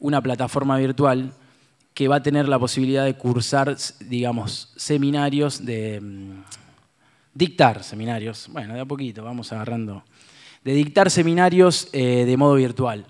una plataforma virtual que va a tener la posibilidad de cursar, digamos, seminarios de... Mm, dictar seminarios, bueno, de a poquito, vamos agarrando. De dictar seminarios eh, de modo virtual.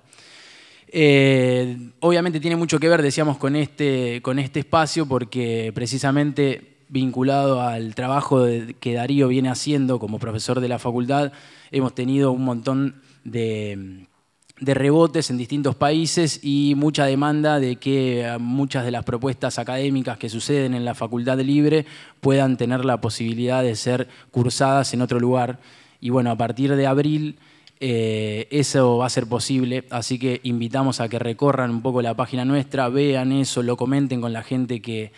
Eh, obviamente tiene mucho que ver, decíamos, con este, con este espacio, porque precisamente vinculado al trabajo que Darío viene haciendo como profesor de la facultad, hemos tenido un montón de mm, de rebotes en distintos países y mucha demanda de que eh, muchas de las propuestas académicas que suceden en la facultad libre puedan tener la posibilidad de ser cursadas en otro lugar. Y bueno, a partir de abril eh, eso va a ser posible, así que invitamos a que recorran un poco la página nuestra, vean eso, lo comenten con la gente que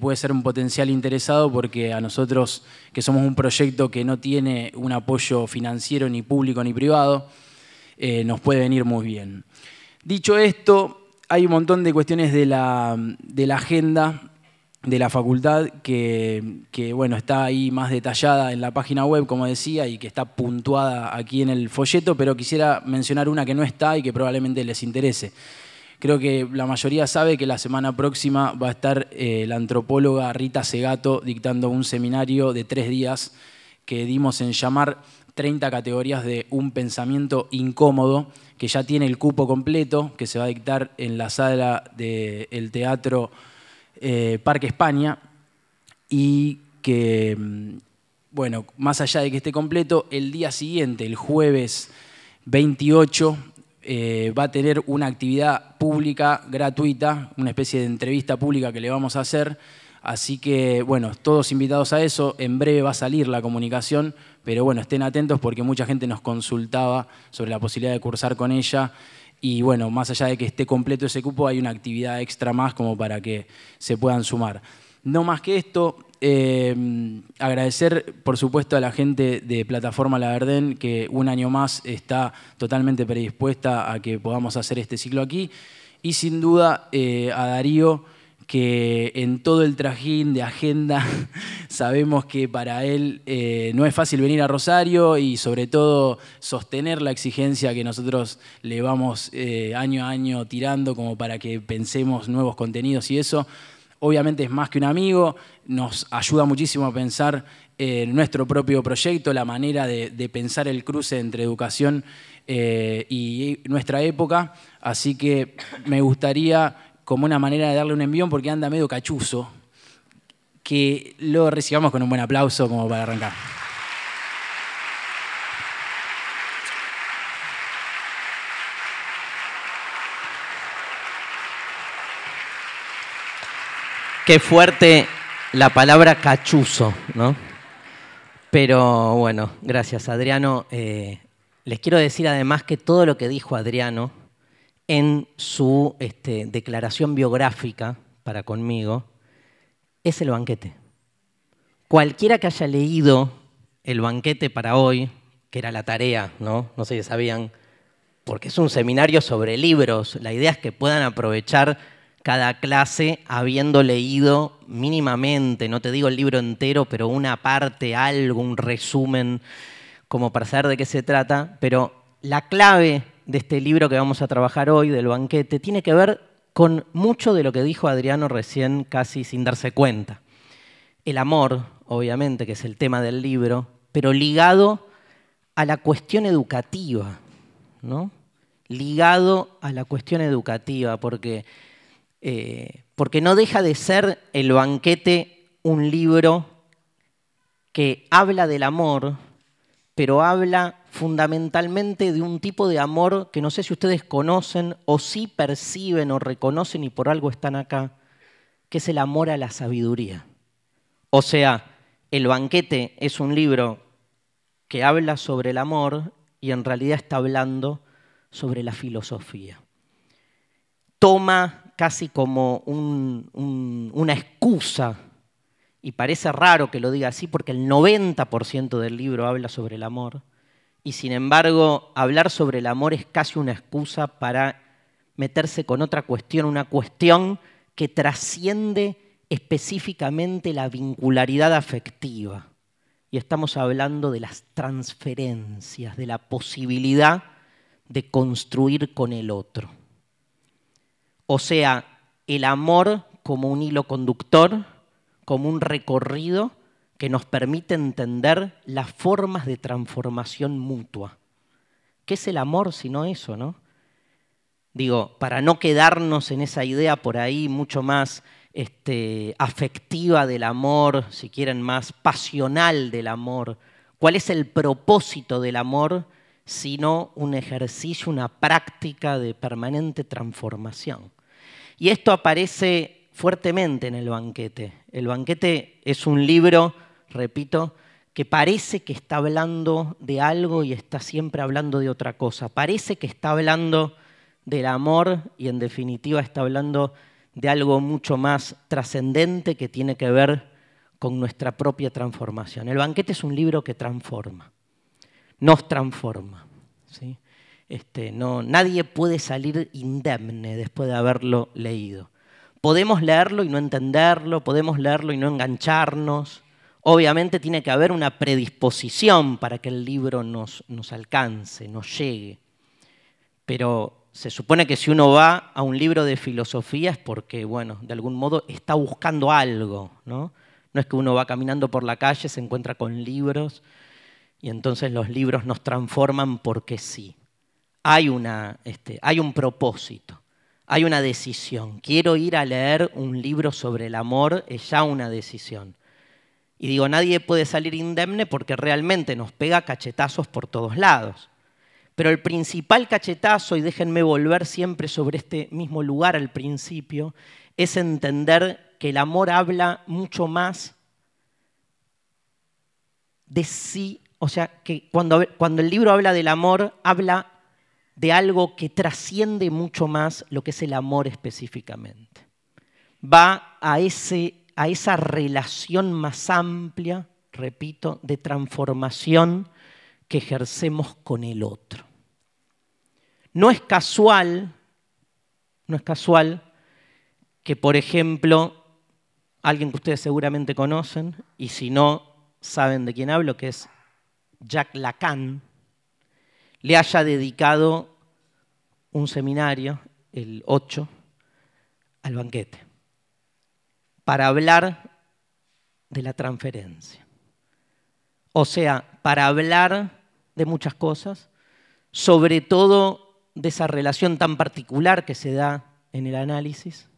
puede ser un potencial interesado porque a nosotros, que somos un proyecto que no tiene un apoyo financiero ni público ni privado, eh, nos puede venir muy bien. Dicho esto, hay un montón de cuestiones de la, agenda de la facultad que, bueno, está ahí más detallada en la página web, como decía, y que está puntuada aquí en el folleto, pero quisiera mencionar una que no está y que probablemente les interese. Creo que la mayoría sabe que la semana próxima va a estar eh, la antropóloga Rita Segato dictando un seminario de tres días que dimos en llamar 30 categorías de un pensamiento incómodo que ya tiene el cupo completo, que se va a dictar en la sala del Teatro eh, Parque España y que, mm, bueno, más allá de que esté completo, el día siguiente, el jueves 28, eh, va a tener una actividad pública gratuita, una especie de entrevista pública que le vamos a hacer. Así que, bueno, todos invitados a eso. En breve va a salir la comunicación pero bueno, estén atentos porque mucha gente nos consultaba sobre la posibilidad de cursar con ella. Y bueno, más allá de que esté completo ese cupo, hay una actividad extra más como para que se puedan sumar. No más que esto, eh, agradecer por supuesto a la gente de Plataforma La Verden que un año más está totalmente predispuesta a que podamos hacer este ciclo aquí y sin duda eh, a Darío que en todo el trajín de agenda sabemos que para él eh, no es fácil venir a Rosario y sobre todo sostener la exigencia que nosotros le vamos eh, año a año tirando como para que pensemos nuevos contenidos y eso. Obviamente es más que un amigo, nos ayuda muchísimo a pensar en nuestro propio proyecto, la manera de pensar el cruce entre educación eh, y nuestra época. Así que me gustaría como una manera de darle un envión porque anda medio cachuzo, que lo recibamos con un buen aplauso como para arrancar. Qué fuerte la palabra cachuzo, ¿no? Pero bueno, gracias Adriano. Eh, les quiero decir además que todo lo que dijo Adriano en su este, declaración biográfica para conmigo, es el banquete. Cualquiera que haya leído el banquete para hoy, que era la tarea, No sé si sabían, porque es un seminario sobre libros. La idea es que puedan aprovechar cada clase habiendo leído mínimamente, no te digo el libro entero, pero una parte, algo, un resumen, como para saber de qué se trata. Pero la clave de este libro que vamos a trabajar hoy, del banquete, tiene que ver con mucho de lo que dijo Adriano recién casi sin darse cuenta. El amor, obviamente, que es el tema del libro, pero ligado a la cuestión educativa, ¿no? Ligado a la cuestión educativa, porque, eh, porque no deja de ser el banquete un libro que habla del amor, pero habla fundamentalmente de un tipo de amor que no sé si ustedes conocen o si perciben o reconocen y por algo están acá, que es el amor a la sabiduría. O sea, El banquete es un libro que habla sobre el amor y en realidad está hablando sobre la filosofía. Toma casi como una excusa, y parece raro que lo diga así porque el 90% del libro habla sobre el amor, y sin embargo hablar sobre el amor es casi una excusa para meterse con otra cuestión, una cuestión que trasciende específicamente la vincularidad afectiva. Y estamos hablando de las transferencias, de la posibilidad de construir con el otro. O sea, el amor como un hilo conductor, como un recorrido que nos permite entender las formas de transformación mutua. ¿Qué es el amor si no eso, no? Digo, para no quedarnos en esa idea por ahí mucho más este, afectiva del amor, si quieren más pasional del amor, ¿cuál es el propósito del amor? sino un ejercicio, una práctica de permanente transformación. Y esto aparece fuertemente en el banquete. El banquete es un libro repito, que parece que está hablando de algo y está siempre hablando de otra cosa. Parece que está hablando del amor y en definitiva está hablando de algo mucho más trascendente que tiene que ver con nuestra propia transformación. El banquete es un libro que transforma, nos transforma. Este, no, nadie puede salir indemne después de haberlo leído. Podemos leerlo y no entenderlo, podemos leerlo y no engancharnos, obviamente tiene que haber una predisposición para que el libro nos, alcance, nos llegue. Pero se supone que si uno va a un libro de filosofía es porque, bueno, de algún modo está buscando algo, ¿no? No es que uno va caminando por la calle, se encuentra con libros y entonces los libros nos transforman porque sí. Hay, este, hay un propósito, hay una decisión. Quiero ir a leer un libro sobre el amor, es ya una decisión. Y digo, nadie puede salir indemne porque realmente nos pega cachetazos por todos lados. Pero el principal cachetazo, y déjenme volver siempre sobre este mismo lugar al principio, es entender que el amor habla mucho más de sí. O sea, que cuando, cuando el libro habla del amor, habla de algo que trasciende mucho más lo que es el amor específicamente. Va a ese a esa relación más amplia, repito, de transformación que ejercemos con el otro. No es casual, no es casual que, por ejemplo, alguien que ustedes seguramente conocen, y si no saben de quién hablo, que es Jack Lacan, le haya dedicado un seminario, el 8, al banquete para hablar de la transferencia. O sea, para hablar de muchas cosas, sobre todo de esa relación tan particular que se da en el análisis,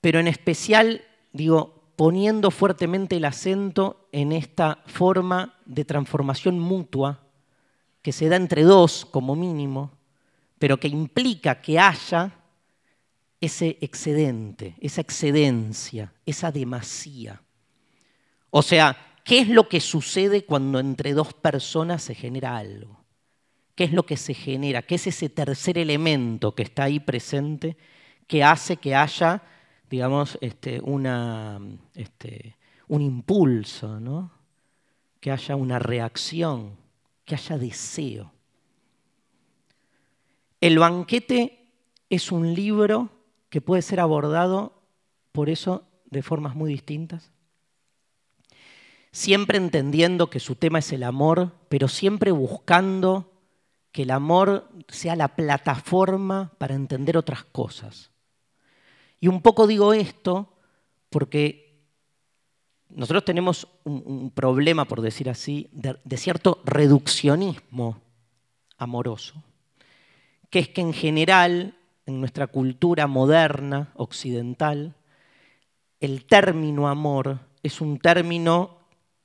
pero en especial, digo, poniendo fuertemente el acento en esta forma de transformación mutua que se da entre dos como mínimo, pero que implica que haya ese excedente, esa excedencia, esa demasía. O sea, ¿qué es lo que sucede cuando entre dos personas se genera algo? ¿Qué es lo que se genera? ¿Qué es ese tercer elemento que está ahí presente que hace que haya, digamos, este, este, un impulso, ¿no? que haya una reacción, que haya deseo? El banquete es un libro que puede ser abordado por eso de formas muy distintas? Siempre entendiendo que su tema es el amor, pero siempre buscando que el amor sea la plataforma para entender otras cosas. Y un poco digo esto porque nosotros tenemos un, problema, por decir así, de cierto reduccionismo amoroso, que es que en general en nuestra cultura moderna, occidental, el término amor es un término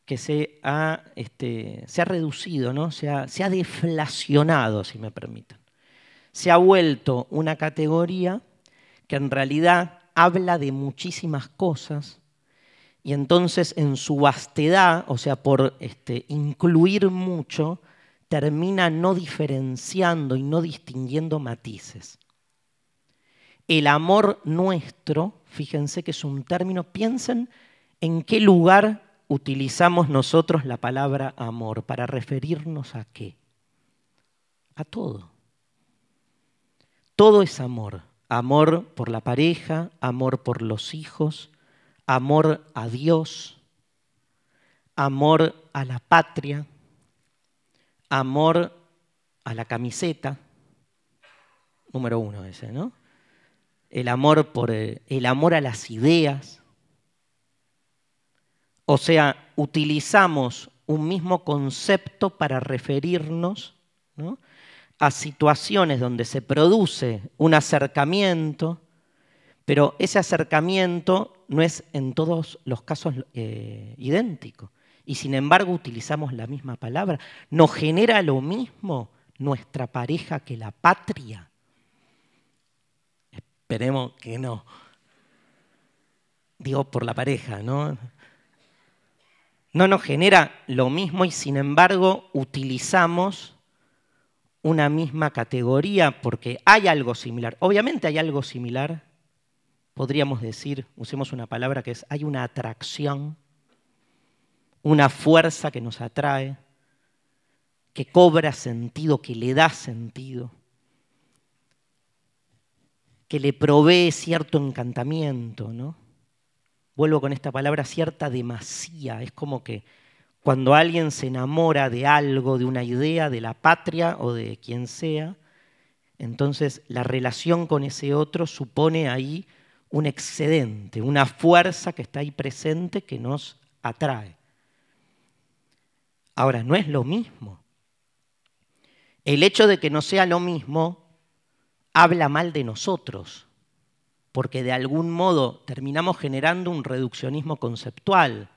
que se ha, este, reducido, ¿no? se, ha, deflacionado, si me permiten. Se ha vuelto una categoría que en realidad habla de muchísimas cosas y entonces en su vastedad, o sea, por este, incluir mucho, termina no diferenciando y no distinguiendo matices el amor nuestro, fíjense que es un término, piensen en qué lugar utilizamos nosotros la palabra amor, para referirnos a qué? A todo. Todo es amor. Amor por la pareja, amor por los hijos, amor a Dios, amor a la patria, amor a la camiseta. Número uno ese, ¿no? el amor por eh, el amor a las ideas. O sea, utilizamos un mismo concepto para referirnos a situaciones donde se produce un acercamiento, pero ese acercamiento no es en todos los casos eh, idéntico. Y sin embargo utilizamos la misma palabra. ¿Nos genera lo mismo nuestra pareja que la patria? Esperemos que no. Digo, por la pareja, ¿no? No nos genera lo mismo y sin embargo utilizamos una misma categoría porque hay algo similar. Obviamente hay algo similar. Podríamos decir, usemos una palabra que es, hay una atracción, una fuerza que nos atrae, que cobra sentido, que le da sentido que le provee cierto encantamiento, ¿no? Vuelvo con esta palabra, cierta demasía. Es como que cuando alguien se enamora de algo, de una idea, de la patria o de quien sea, entonces la relación con ese otro supone ahí un excedente, una fuerza que está ahí presente que nos atrae. Ahora, no es lo mismo. El hecho de que no sea lo mismo habla mal de nosotros, porque de algún modo terminamos generando un reduccionismo conceptual.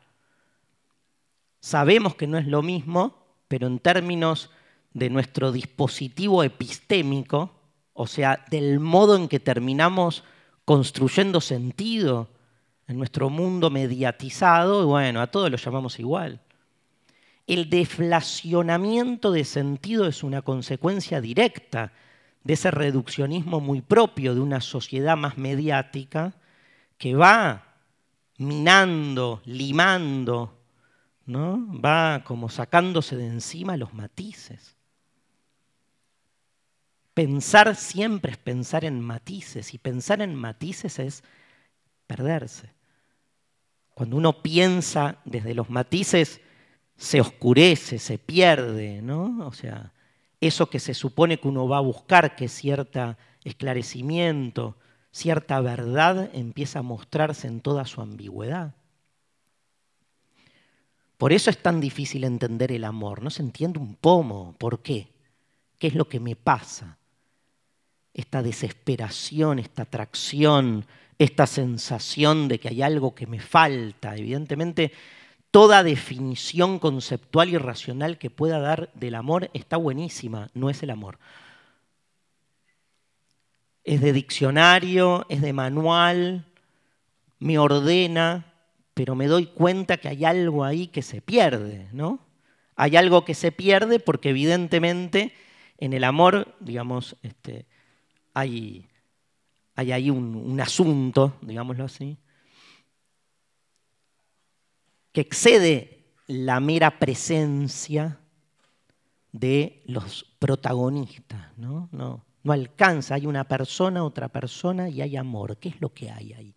Sabemos que no es lo mismo, pero en términos de nuestro dispositivo epistémico, o sea, del modo en que terminamos construyendo sentido en nuestro mundo mediatizado, bueno, a todos lo llamamos igual. El deflacionamiento de sentido es una consecuencia directa de ese reduccionismo muy propio de una sociedad más mediática que va minando, limando, ¿no? va como sacándose de encima los matices. Pensar siempre es pensar en matices y pensar en matices es perderse. Cuando uno piensa desde los matices se oscurece, se pierde, ¿no? O sea, eso que se supone que uno va a buscar, que cierto esclarecimiento, cierta verdad, empieza a mostrarse en toda su ambigüedad. Por eso es tan difícil entender el amor. No se entiende un pomo. ¿Por qué? ¿Qué es lo que me pasa? Esta desesperación, esta atracción, esta sensación de que hay algo que me falta. Evidentemente, toda definición conceptual y racional que pueda dar del amor está buenísima, no es el amor. Es de diccionario, es de manual, me ordena, pero me doy cuenta que hay algo ahí que se pierde, ¿no? Hay algo que se pierde porque evidentemente en el amor, digamos, este, hay, hay ahí un asunto, digámoslo así, que excede la mera presencia de los protagonistas, ¿no? No, no alcanza, hay una persona, otra persona y hay amor. ¿Qué es lo que hay ahí?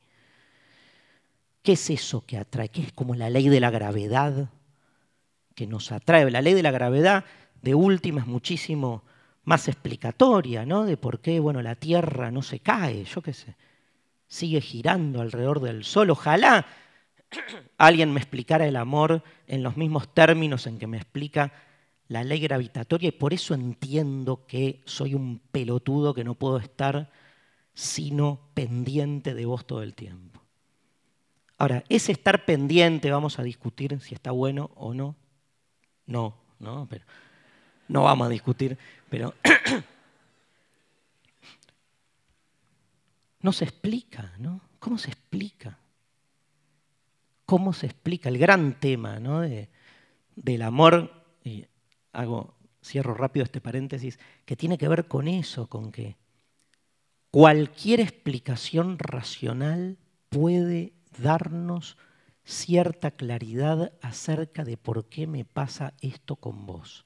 ¿Qué es eso que atrae? ¿Qué es como la ley de la gravedad que nos atrae? La ley de la gravedad, de última, es muchísimo más explicatoria, ¿no? De por qué, bueno, la Tierra no se cae, yo qué sé. Sigue girando alrededor del Sol. Ojalá alguien me explicara el amor en los mismos términos en que me explica la ley gravitatoria y por eso entiendo que soy un pelotudo que no puedo estar sino pendiente de vos todo el tiempo. Ahora, ese estar pendiente, vamos a discutir si está bueno o no. No, no, pero no vamos a discutir, pero no se explica, ¿no? ¿Cómo se explica? cómo se explica el gran tema ¿no? del amor, y hago, cierro rápido este paréntesis, que tiene que ver con eso, con que cualquier explicación racional puede darnos cierta claridad acerca de por qué me pasa esto con vos.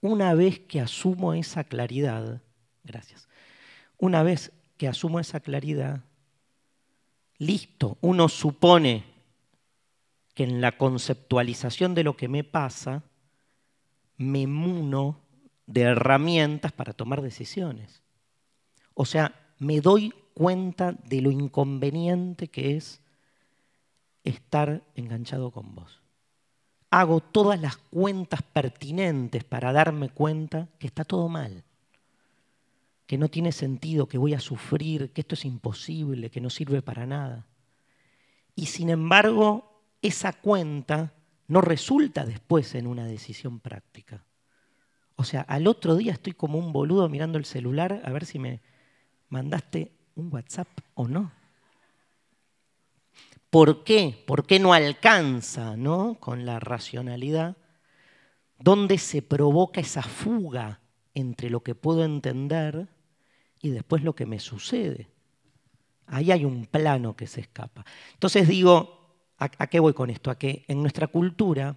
Una vez que asumo esa claridad, gracias, una vez que asumo esa claridad, listo, uno supone que en la conceptualización de lo que me pasa, me muno de herramientas para tomar decisiones. O sea, me doy cuenta de lo inconveniente que es estar enganchado con vos. Hago todas las cuentas pertinentes para darme cuenta que está todo mal, que no tiene sentido, que voy a sufrir, que esto es imposible, que no sirve para nada. Y sin embargo, esa cuenta no resulta después en una decisión práctica. O sea, al otro día estoy como un boludo mirando el celular a ver si me mandaste un WhatsApp o no. ¿Por qué? ¿Por qué no alcanza ¿no? con la racionalidad? ¿Dónde se provoca esa fuga entre lo que puedo entender y después lo que me sucede? Ahí hay un plano que se escapa. Entonces digo, ¿A, qué voy con esto? A que en nuestra cultura,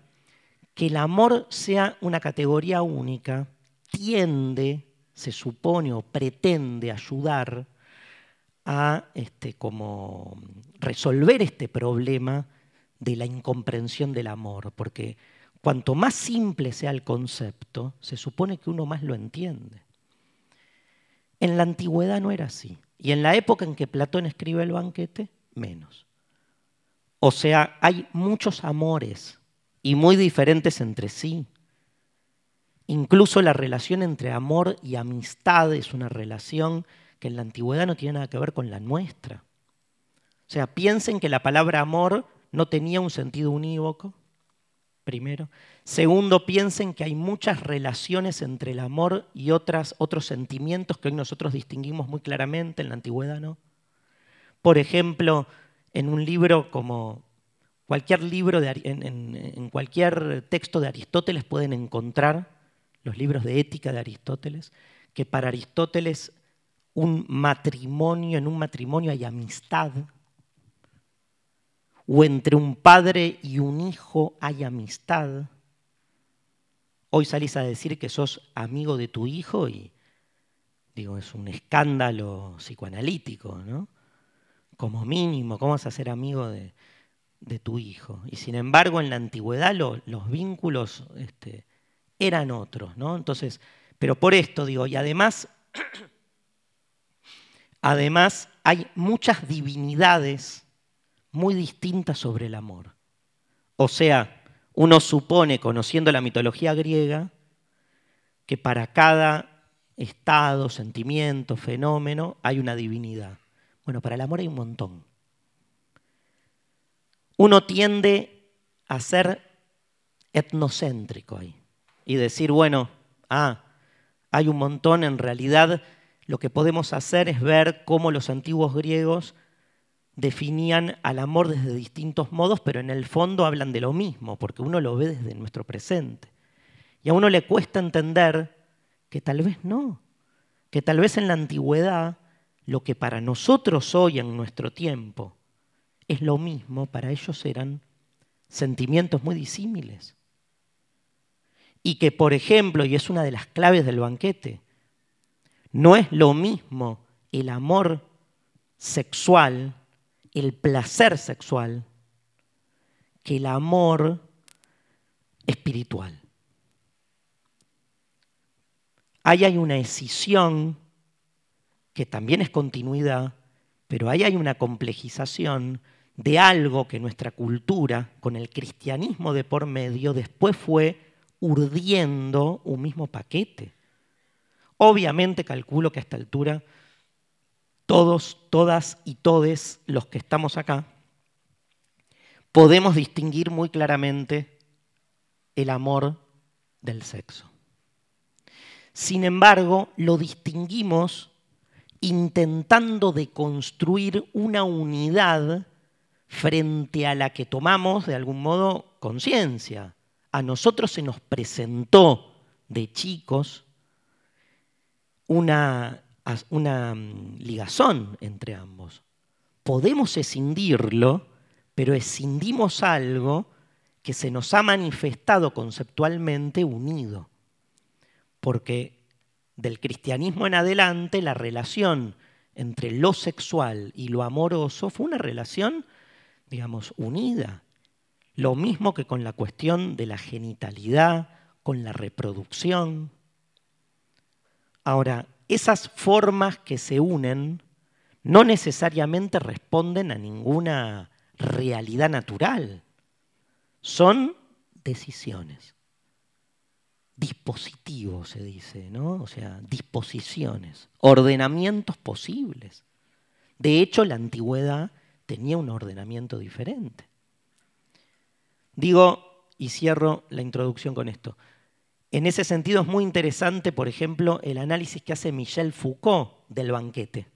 que el amor sea una categoría única, tiende, se supone o pretende ayudar a este, como resolver este problema de la incomprensión del amor, porque cuanto más simple sea el concepto, se supone que uno más lo entiende. En la antigüedad no era así, y en la época en que Platón escribe el banquete, menos. O sea, hay muchos amores y muy diferentes entre sí. Incluso la relación entre amor y amistad es una relación que en la antigüedad no tiene nada que ver con la nuestra. O sea, piensen que la palabra amor no tenía un sentido unívoco, primero. Segundo, piensen que hay muchas relaciones entre el amor y otras, otros sentimientos que hoy nosotros distinguimos muy claramente, en la antigüedad no. Por ejemplo, en un libro como cualquier libro, de, en cualquier texto de Aristóteles pueden encontrar los libros de ética de Aristóteles, que para Aristóteles un matrimonio, en un matrimonio hay amistad, o entre un padre y un hijo hay amistad. Hoy salís a decir que sos amigo de tu hijo y digo, es un escándalo psicoanalítico, ¿no? como mínimo, ¿cómo vas a ser amigo de, tu hijo? Y sin embargo, en la antigüedad los vínculos este, eran otros, ¿no? Entonces, pero por esto digo, y además, además hay muchas divinidades muy distintas sobre el amor. O sea, uno supone, conociendo la mitología griega, que para cada estado, sentimiento, fenómeno, hay una divinidad. Bueno, para el amor hay un montón. Uno tiende a ser etnocéntrico ahí y decir, bueno, ah, hay un montón, en realidad lo que podemos hacer es ver cómo los antiguos griegos definían al amor desde distintos modos, pero en el fondo hablan de lo mismo, porque uno lo ve desde nuestro presente. Y a uno le cuesta entender que tal vez no, que tal vez en la antigüedad lo que para nosotros hoy en nuestro tiempo es lo mismo, para ellos eran sentimientos muy disímiles. Y que, por ejemplo, y es una de las claves del banquete, no es lo mismo el amor sexual, el placer sexual, que el amor espiritual. Ahí hay una escisión que también es continuidad, pero ahí hay una complejización de algo que nuestra cultura, con el cristianismo de por medio, después fue urdiendo un mismo paquete. Obviamente calculo que a esta altura todos, todas y todes los que estamos acá, podemos distinguir muy claramente el amor del sexo. Sin embargo, lo distinguimos intentando de construir una unidad frente a la que tomamos, de algún modo, conciencia. A nosotros se nos presentó de chicos una, una mm, ligazón entre ambos. Podemos escindirlo, pero escindimos algo que se nos ha manifestado conceptualmente unido. Porque del cristianismo en adelante, la relación entre lo sexual y lo amoroso fue una relación, digamos, unida. Lo mismo que con la cuestión de la genitalidad, con la reproducción. Ahora, esas formas que se unen no necesariamente responden a ninguna realidad natural. Son decisiones dispositivos, se dice, ¿no? O sea, disposiciones, ordenamientos posibles. De hecho, la antigüedad tenía un ordenamiento diferente. Digo, y cierro la introducción con esto. En ese sentido es muy interesante, por ejemplo, el análisis que hace Michel Foucault del banquete.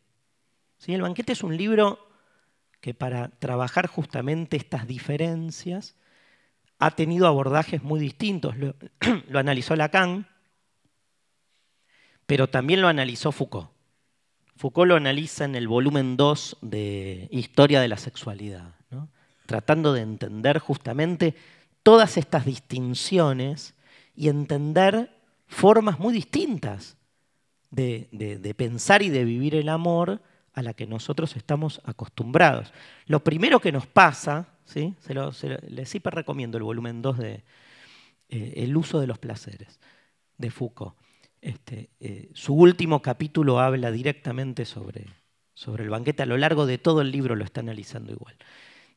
¿Sí? El banquete es un libro que para trabajar justamente estas diferencias ha tenido abordajes muy distintos. Lo, analizó Lacan, pero también lo analizó Foucault. Foucault lo analiza en el volumen 2 de Historia de la Sexualidad, tratando de entender justamente todas estas distinciones y entender formas muy distintas de pensar y de vivir el amor a la que nosotros estamos acostumbrados. Lo primero que nos pasa, ¿sí? se, lo, les hiper recomiendo el volumen 2 de eh, El uso de los placeres de Foucault. Este, eh, su último capítulo habla directamente sobre, sobre el banquete, a lo largo de todo el libro lo está analizando igual.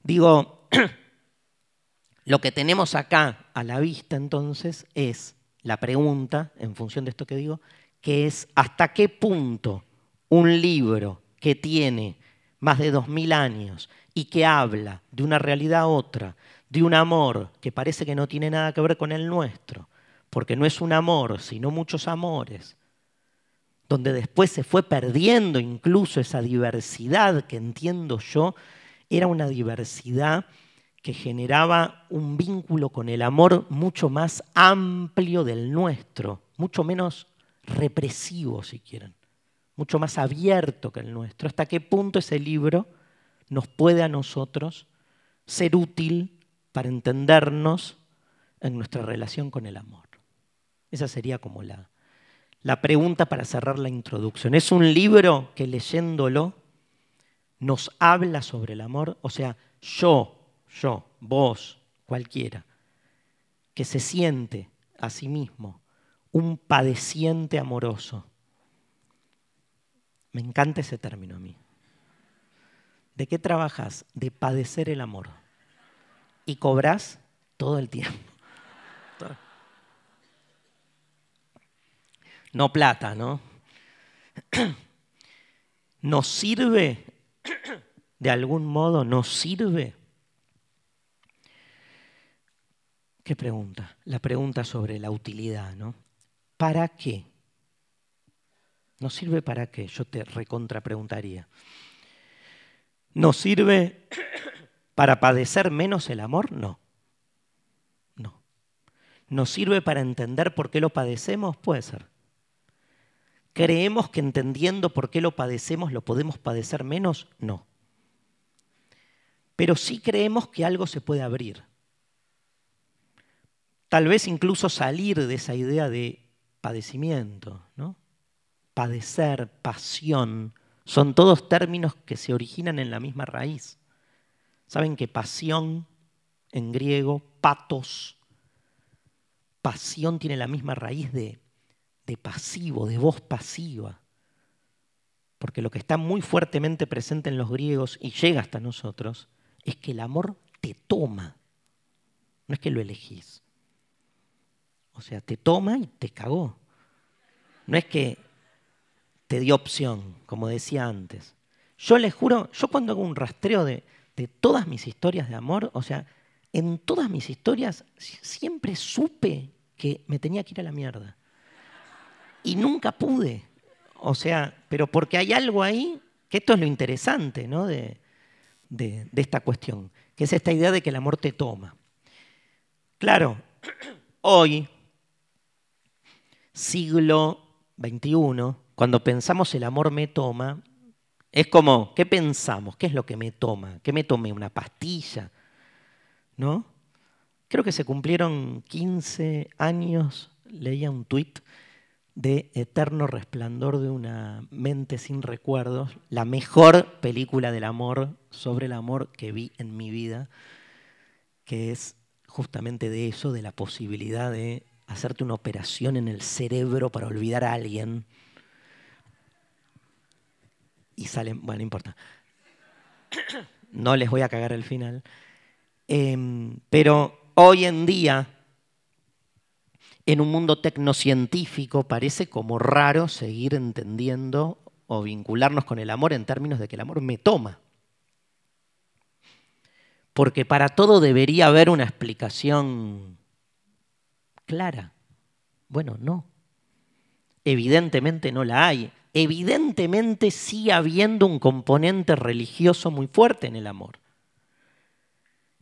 Digo, lo que tenemos acá a la vista entonces es la pregunta, en función de esto que digo, que es hasta qué punto un libro que tiene más de 2.000 años y que habla de una realidad a otra, de un amor que parece que no tiene nada que ver con el nuestro, porque no es un amor, sino muchos amores, donde después se fue perdiendo incluso esa diversidad que entiendo yo, era una diversidad que generaba un vínculo con el amor mucho más amplio del nuestro, mucho menos represivo, si quieren mucho más abierto que el nuestro. ¿Hasta qué punto ese libro nos puede a nosotros ser útil para entendernos en nuestra relación con el amor? Esa sería como la, la pregunta para cerrar la introducción. Es un libro que leyéndolo nos habla sobre el amor, o sea, yo, yo, vos, cualquiera, que se siente a sí mismo un padeciente amoroso me encanta ese término a mí. ¿De qué trabajas? De padecer el amor. Y cobras todo el tiempo. No plata, ¿no? ¿Nos sirve? ¿De algún modo nos sirve? ¿Qué pregunta? La pregunta sobre la utilidad, ¿no? ¿Para qué? ¿No sirve para qué? Yo te preguntaría. ¿Nos sirve para padecer menos el amor? No. No. ¿Nos sirve para entender por qué lo padecemos? Puede ser. ¿Creemos que entendiendo por qué lo padecemos lo podemos padecer menos? No. Pero sí creemos que algo se puede abrir. Tal vez incluso salir de esa idea de padecimiento, ¿no? padecer, pasión, son todos términos que se originan en la misma raíz. Saben que pasión en griego, patos, pasión tiene la misma raíz de, de pasivo, de voz pasiva. Porque lo que está muy fuertemente presente en los griegos y llega hasta nosotros es que el amor te toma. No es que lo elegís. O sea, te toma y te cagó. No es que te dio opción, como decía antes. Yo les juro, yo cuando hago un rastreo de, todas mis historias de amor, o sea, en todas mis historias siempre supe que me tenía que ir a la mierda. Y nunca pude. O sea, pero porque hay algo ahí, que esto es lo interesante ¿no? de, de esta cuestión, que es esta idea de que el amor te toma. Claro, hoy, siglo XXI, cuando pensamos el amor me toma, es como, ¿qué pensamos? ¿Qué es lo que me toma? ¿Qué me tomé? ¿Una pastilla? ¿No? Creo que se cumplieron 15 años, leía un tuit de Eterno Resplandor de una mente sin recuerdos, la mejor película del amor, sobre el amor que vi en mi vida, que es justamente de eso, de la posibilidad de hacerte una operación en el cerebro para olvidar a alguien bueno, no importa. No les voy a cagar el final. Em, pero hoy en día, en un mundo tecnocientífico, parece como raro seguir entendiendo o vincularnos con el amor en términos de que el amor me toma. Porque para todo debería haber una explicación clara. Bueno, no. Evidentemente no la hay evidentemente sigue habiendo un componente religioso muy fuerte en el amor.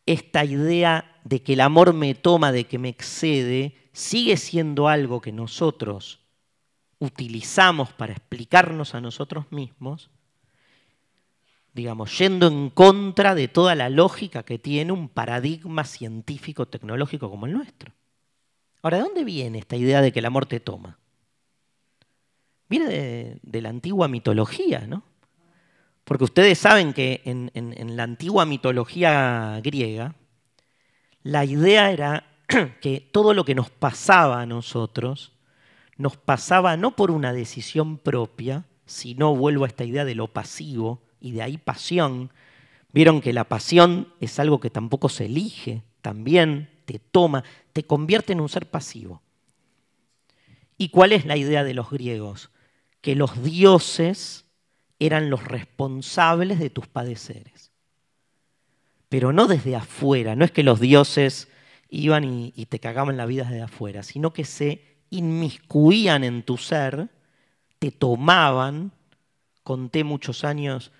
Esta idea de que el amor me toma, de que me excede, sigue siendo algo que nosotros utilizamos para explicarnos a nosotros mismos, digamos, yendo en contra de toda la lógica que tiene un paradigma científico-tecnológico como el nuestro. Ahora, ¿de dónde viene esta idea de que el amor te toma? viene de, la antigua mitología, ¿no? Porque ustedes saben que en, en la antigua mitología griega, la idea era que todo lo que nos pasaba a nosotros, nos pasaba no por una decisión propia, sino vuelvo a esta idea de lo pasivo y de ahí pasión. Vieron que la pasión es algo que tampoco se elige, también te toma, te convierte en un ser pasivo. ¿Y cuál es la idea de los griegos? que los dioses eran los responsables de tus padeceres. Pero no desde afuera, no es que los dioses iban y, te cagaban la vida desde afuera, sino que se inmiscuían en tu ser, te tomaban, conté muchos años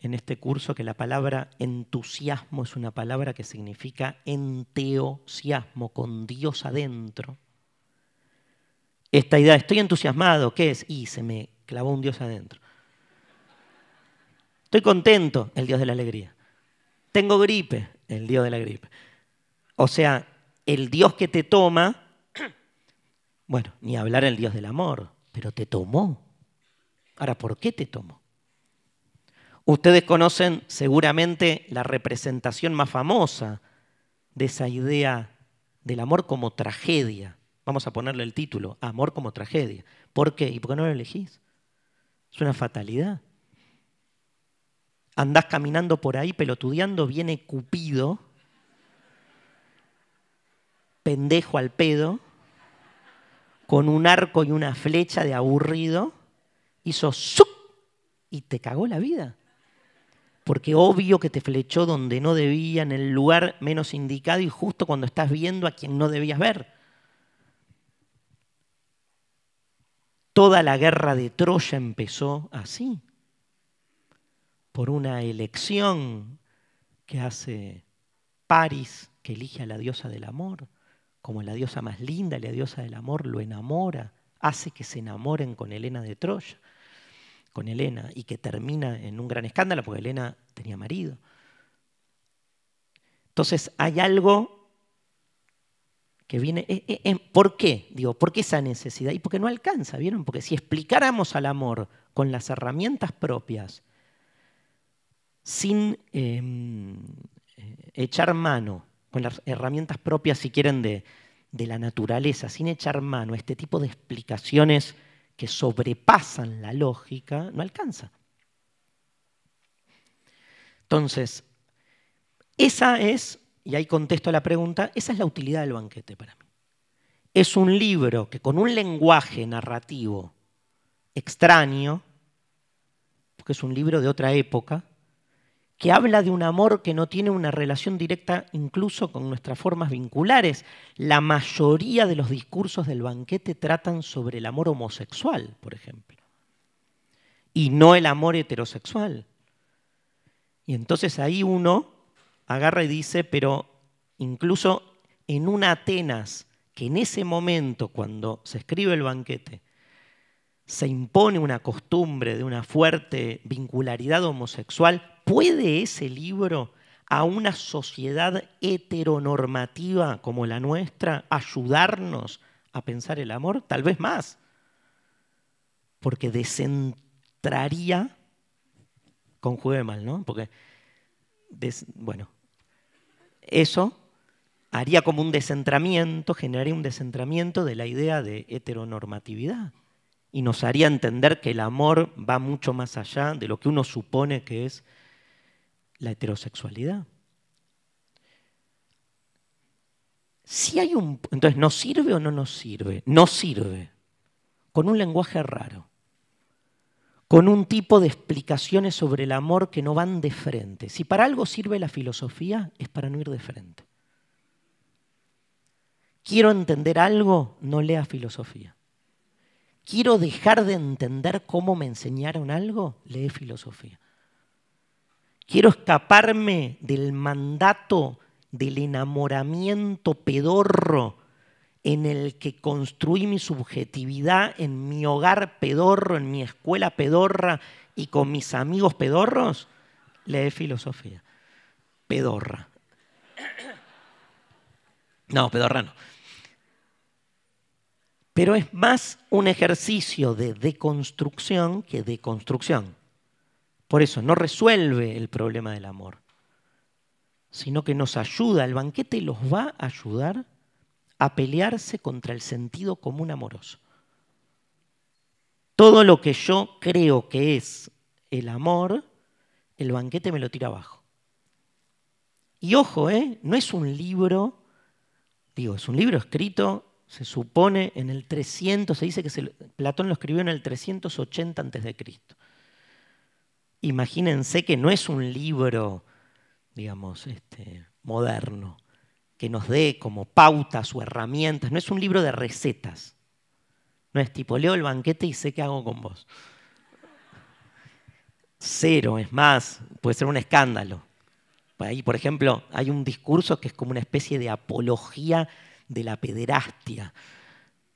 en este curso que la palabra entusiasmo es una palabra que significa enteosiasmo, con Dios adentro esta idea, estoy entusiasmado, ¿qué es? Y se me clavó un Dios adentro. Estoy contento, el Dios de la alegría. Tengo gripe, el Dios de la gripe. O sea, el Dios que te toma, bueno, ni hablar el Dios del amor, pero te tomó. Ahora, ¿por qué te tomó? Ustedes conocen seguramente la representación más famosa de esa idea del amor como tragedia. Vamos a ponerle el título, Amor como tragedia. ¿Por qué? ¿Y por qué no lo elegís? Es una fatalidad. Andás caminando por ahí pelotudeando, viene Cupido, pendejo al pedo, con un arco y una flecha de aburrido, hizo ¡Zup! y te cagó la vida. Porque obvio que te flechó donde no debía, en el lugar menos indicado y justo cuando estás viendo a quien no debías ver. Toda la guerra de Troya empezó así, por una elección que hace París, que elige a la diosa del amor, como la diosa más linda, la diosa del amor lo enamora, hace que se enamoren con Helena de Troya, con Helena, y que termina en un gran escándalo porque Helena tenía marido. Entonces hay algo viene. Eh, eh, eh, ¿Por qué? Digo, ¿por qué esa necesidad? Y porque no alcanza, ¿vieron? Porque si explicáramos al amor con las herramientas propias, sin em, echar mano, con las herramientas propias, si quieren, de, de la naturaleza, sin echar mano a este tipo de explicaciones que sobrepasan la lógica, no alcanza. Entonces, esa es y ahí contesto a la pregunta, esa es la utilidad del banquete para mí. Es un libro que con un lenguaje narrativo extraño, porque es un libro de otra época, que habla de un amor que no tiene una relación directa incluso con nuestras formas vinculares. La mayoría de los discursos del banquete tratan sobre el amor homosexual, por ejemplo, y no el amor heterosexual. Y entonces ahí uno agarra y dice, pero incluso en una Atenas, que en ese momento, cuando se escribe el banquete, se impone una costumbre de una fuerte vincularidad homosexual, ¿puede ese libro a una sociedad heteronormativa como la nuestra ayudarnos a pensar el amor? Tal vez más, porque descentraría, Conjugué mal, ¿no? Porque, bueno, eso haría como un descentramiento, generaría un descentramiento de la idea de heteronormatividad y nos haría entender que el amor va mucho más allá de lo que uno supone que es la heterosexualidad. Si hay un entonces nos sirve o no nos sirve, no sirve con un lenguaje raro con un tipo de explicaciones sobre el amor que no van de frente. Si para algo sirve la filosofía, es para no ir de frente. Quiero entender algo, no lea filosofía. Quiero dejar de entender cómo me enseñaron algo, lee filosofía. Quiero escaparme del mandato del enamoramiento pedorro en el que construí mi subjetividad en mi hogar pedorro, en mi escuela pedorra y con mis amigos pedorros, leé filosofía. Pedorra. No, pedorra no. Pero es más un ejercicio de deconstrucción que de construcción. Por eso, no resuelve el problema del amor, sino que nos ayuda, el banquete los va a ayudar a pelearse contra el sentido común amoroso. Todo lo que yo creo que es el amor, el banquete me lo tira abajo. Y ojo, ¿eh? no es un libro, digo, es un libro escrito, se supone en el 300, se dice que Platón lo escribió en el 380 a.C. Imagínense que no es un libro, digamos, este, moderno que nos dé como pautas o herramientas. No es un libro de recetas. No es tipo, leo el banquete y sé qué hago con vos. Cero, es más, puede ser un escándalo. Por ahí, por ejemplo, hay un discurso que es como una especie de apología de la pederastia.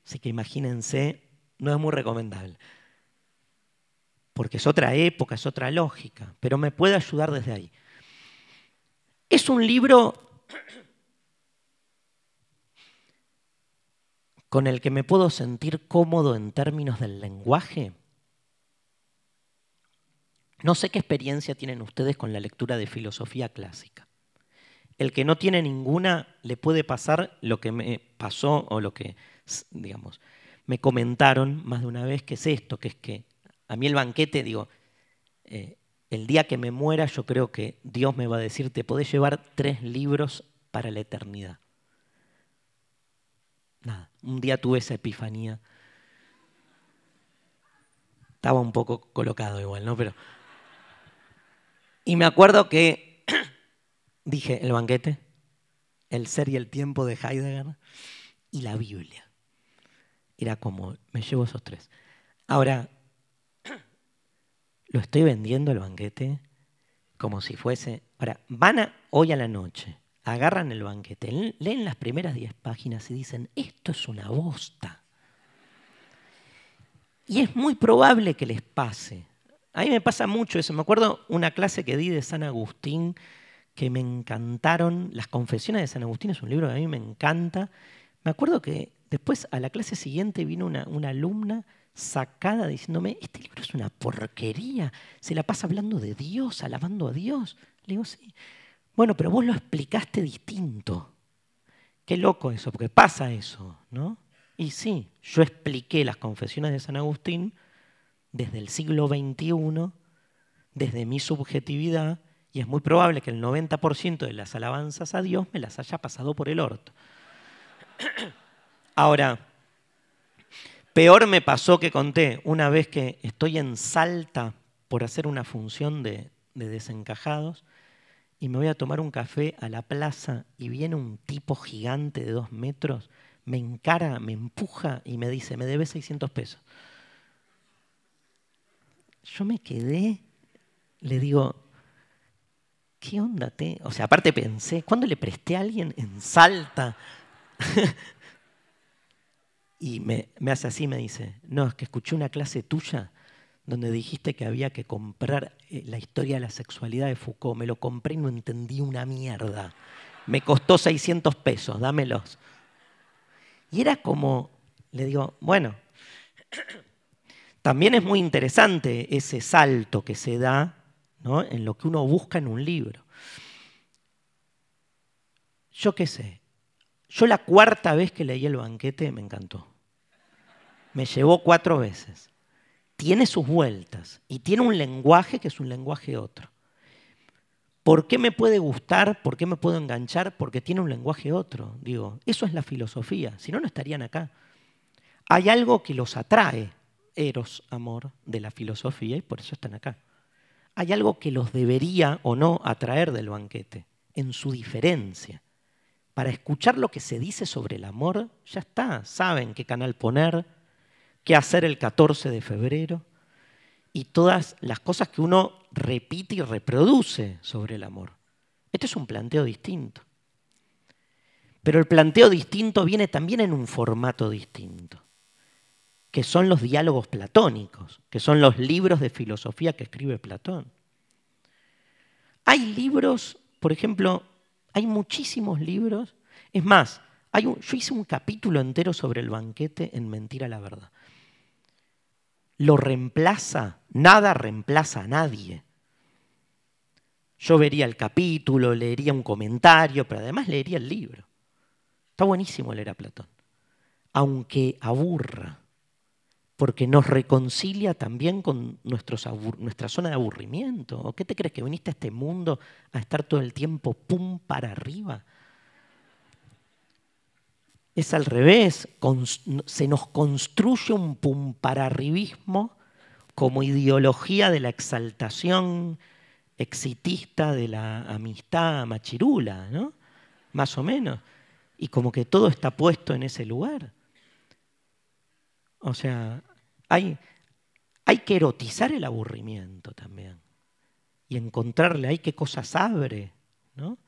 Así que imagínense, no es muy recomendable. Porque es otra época, es otra lógica, pero me puede ayudar desde ahí. Es un libro con el que me puedo sentir cómodo en términos del lenguaje? No sé qué experiencia tienen ustedes con la lectura de filosofía clásica. El que no tiene ninguna le puede pasar lo que me pasó o lo que, digamos, me comentaron más de una vez, que es esto, que es que a mí el banquete, digo, eh, el día que me muera yo creo que Dios me va a decir, te podés llevar tres libros para la eternidad. Nada, un día tuve esa epifanía. Estaba un poco colocado igual, ¿no? Pero... Y me acuerdo que dije, el banquete, el ser y el tiempo de Heidegger y la Biblia. Era como, me llevo esos tres. Ahora, lo estoy vendiendo el banquete como si fuese... Ahora, van a, hoy a la noche agarran el banquete, leen las primeras 10 páginas y dicen, esto es una bosta. Y es muy probable que les pase. A mí me pasa mucho eso. Me acuerdo una clase que di de San Agustín que me encantaron. Las Confesiones de San Agustín es un libro que a mí me encanta. Me acuerdo que después a la clase siguiente vino una, una alumna sacada diciéndome, este libro es una porquería, se la pasa hablando de Dios, alabando a Dios. Le digo, sí. Bueno, pero vos lo explicaste distinto. Qué loco eso, porque pasa eso, ¿no? Y sí, yo expliqué las confesiones de San Agustín desde el siglo XXI, desde mi subjetividad, y es muy probable que el 90% de las alabanzas a Dios me las haya pasado por el orto. Ahora, peor me pasó que conté una vez que estoy en Salta por hacer una función de, de desencajados, y me voy a tomar un café a la plaza y viene un tipo gigante de dos metros, me encara, me empuja y me dice, me debes 600 pesos. Yo me quedé, le digo, ¿qué onda? Te? O sea, aparte pensé, ¿cuándo le presté a alguien en Salta? y me, me hace así, me dice, no, es que escuché una clase tuya donde dijiste que había que comprar eh, la historia de la sexualidad de Foucault. Me lo compré y no entendí una mierda. Me costó 600 pesos, dámelos. Y era como, le digo, bueno, también es muy interesante ese salto que se da en lo que uno busca en un libro. Yo qué sé, yo la cuarta vez que leí el banquete me encantó. Me llevó cuatro veces tiene sus vueltas y tiene un lenguaje que es un lenguaje otro. ¿Por qué me puede gustar? ¿Por qué me puedo enganchar? Porque tiene un lenguaje otro. Digo, eso es la filosofía, si no, no estarían acá. Hay algo que los atrae, eros, amor, de la filosofía y por eso están acá. Hay algo que los debería o no atraer del banquete, en su diferencia. Para escuchar lo que se dice sobre el amor, ya está, saben qué canal poner, qué hacer el 14 de febrero y todas las cosas que uno repite y reproduce sobre el amor. Este es un planteo distinto. Pero el planteo distinto viene también en un formato distinto, que son los diálogos platónicos, que son los libros de filosofía que escribe Platón. Hay libros, por ejemplo, hay muchísimos libros. Es más, hay yo hice un capítulo entero sobre el banquete en Mentira la Verdad lo reemplaza. Nada reemplaza a nadie. Yo vería el capítulo, leería un comentario, pero además leería el libro. Está buenísimo leer a Platón, aunque aburra, porque nos reconcilia también con nuestra zona de aburrimiento. ¿O qué te crees que viniste a este mundo a estar todo el tiempo pum para arriba? Es al revés, se nos construye un pumpararribismo como ideología de la exaltación exitista de la amistad machirula, ¿no? Más o menos. Y como que todo está puesto en ese lugar. O sea, hay, hay que erotizar el aburrimiento también. Y encontrarle, ahí qué cosas abre, ¿no?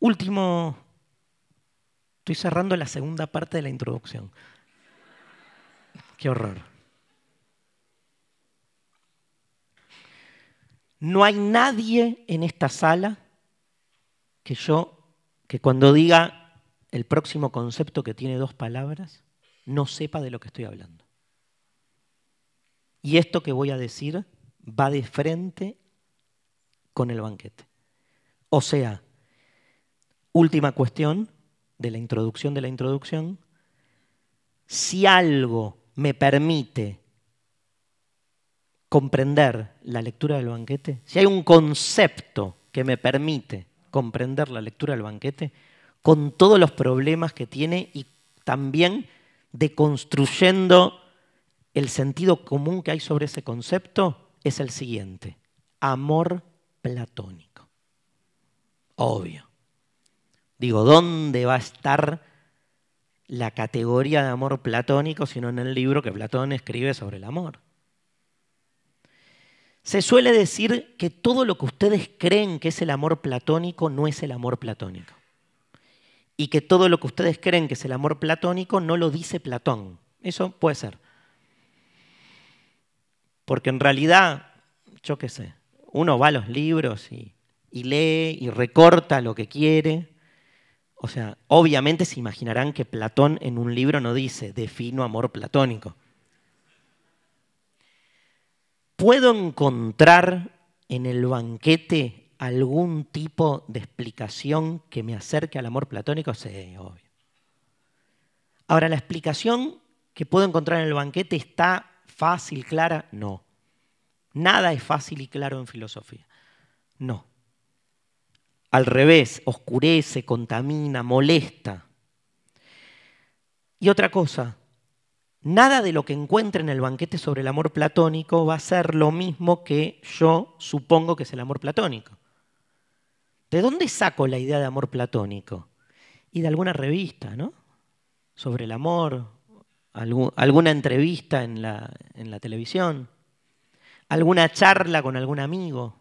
Último Estoy cerrando la segunda parte de la introducción. Qué horror. No hay nadie en esta sala que yo, que cuando diga el próximo concepto que tiene dos palabras, no sepa de lo que estoy hablando. Y esto que voy a decir va de frente con el banquete. O sea, última cuestión, de la introducción de la introducción, si algo me permite comprender la lectura del banquete, si hay un concepto que me permite comprender la lectura del banquete, con todos los problemas que tiene y también deconstruyendo el sentido común que hay sobre ese concepto, es el siguiente, amor platónico. Obvio. Digo, ¿dónde va a estar la categoría de amor platónico sino en el libro que Platón escribe sobre el amor? Se suele decir que todo lo que ustedes creen que es el amor platónico no es el amor platónico. Y que todo lo que ustedes creen que es el amor platónico no lo dice Platón. Eso puede ser. Porque en realidad, yo qué sé, uno va a los libros y, y lee y recorta lo que quiere o sea, obviamente se imaginarán que Platón en un libro no dice, defino amor platónico. ¿Puedo encontrar en el banquete algún tipo de explicación que me acerque al amor platónico? Sí, obvio. Ahora, ¿la explicación que puedo encontrar en el banquete está fácil, clara? No. Nada es fácil y claro en filosofía. No al revés, oscurece, contamina, molesta. Y otra cosa, nada de lo que encuentre en el banquete sobre el amor platónico va a ser lo mismo que yo supongo que es el amor platónico. ¿De dónde saco la idea de amor platónico? Y de alguna revista, ¿no? Sobre el amor, alguna entrevista en la, en la televisión, alguna charla con algún amigo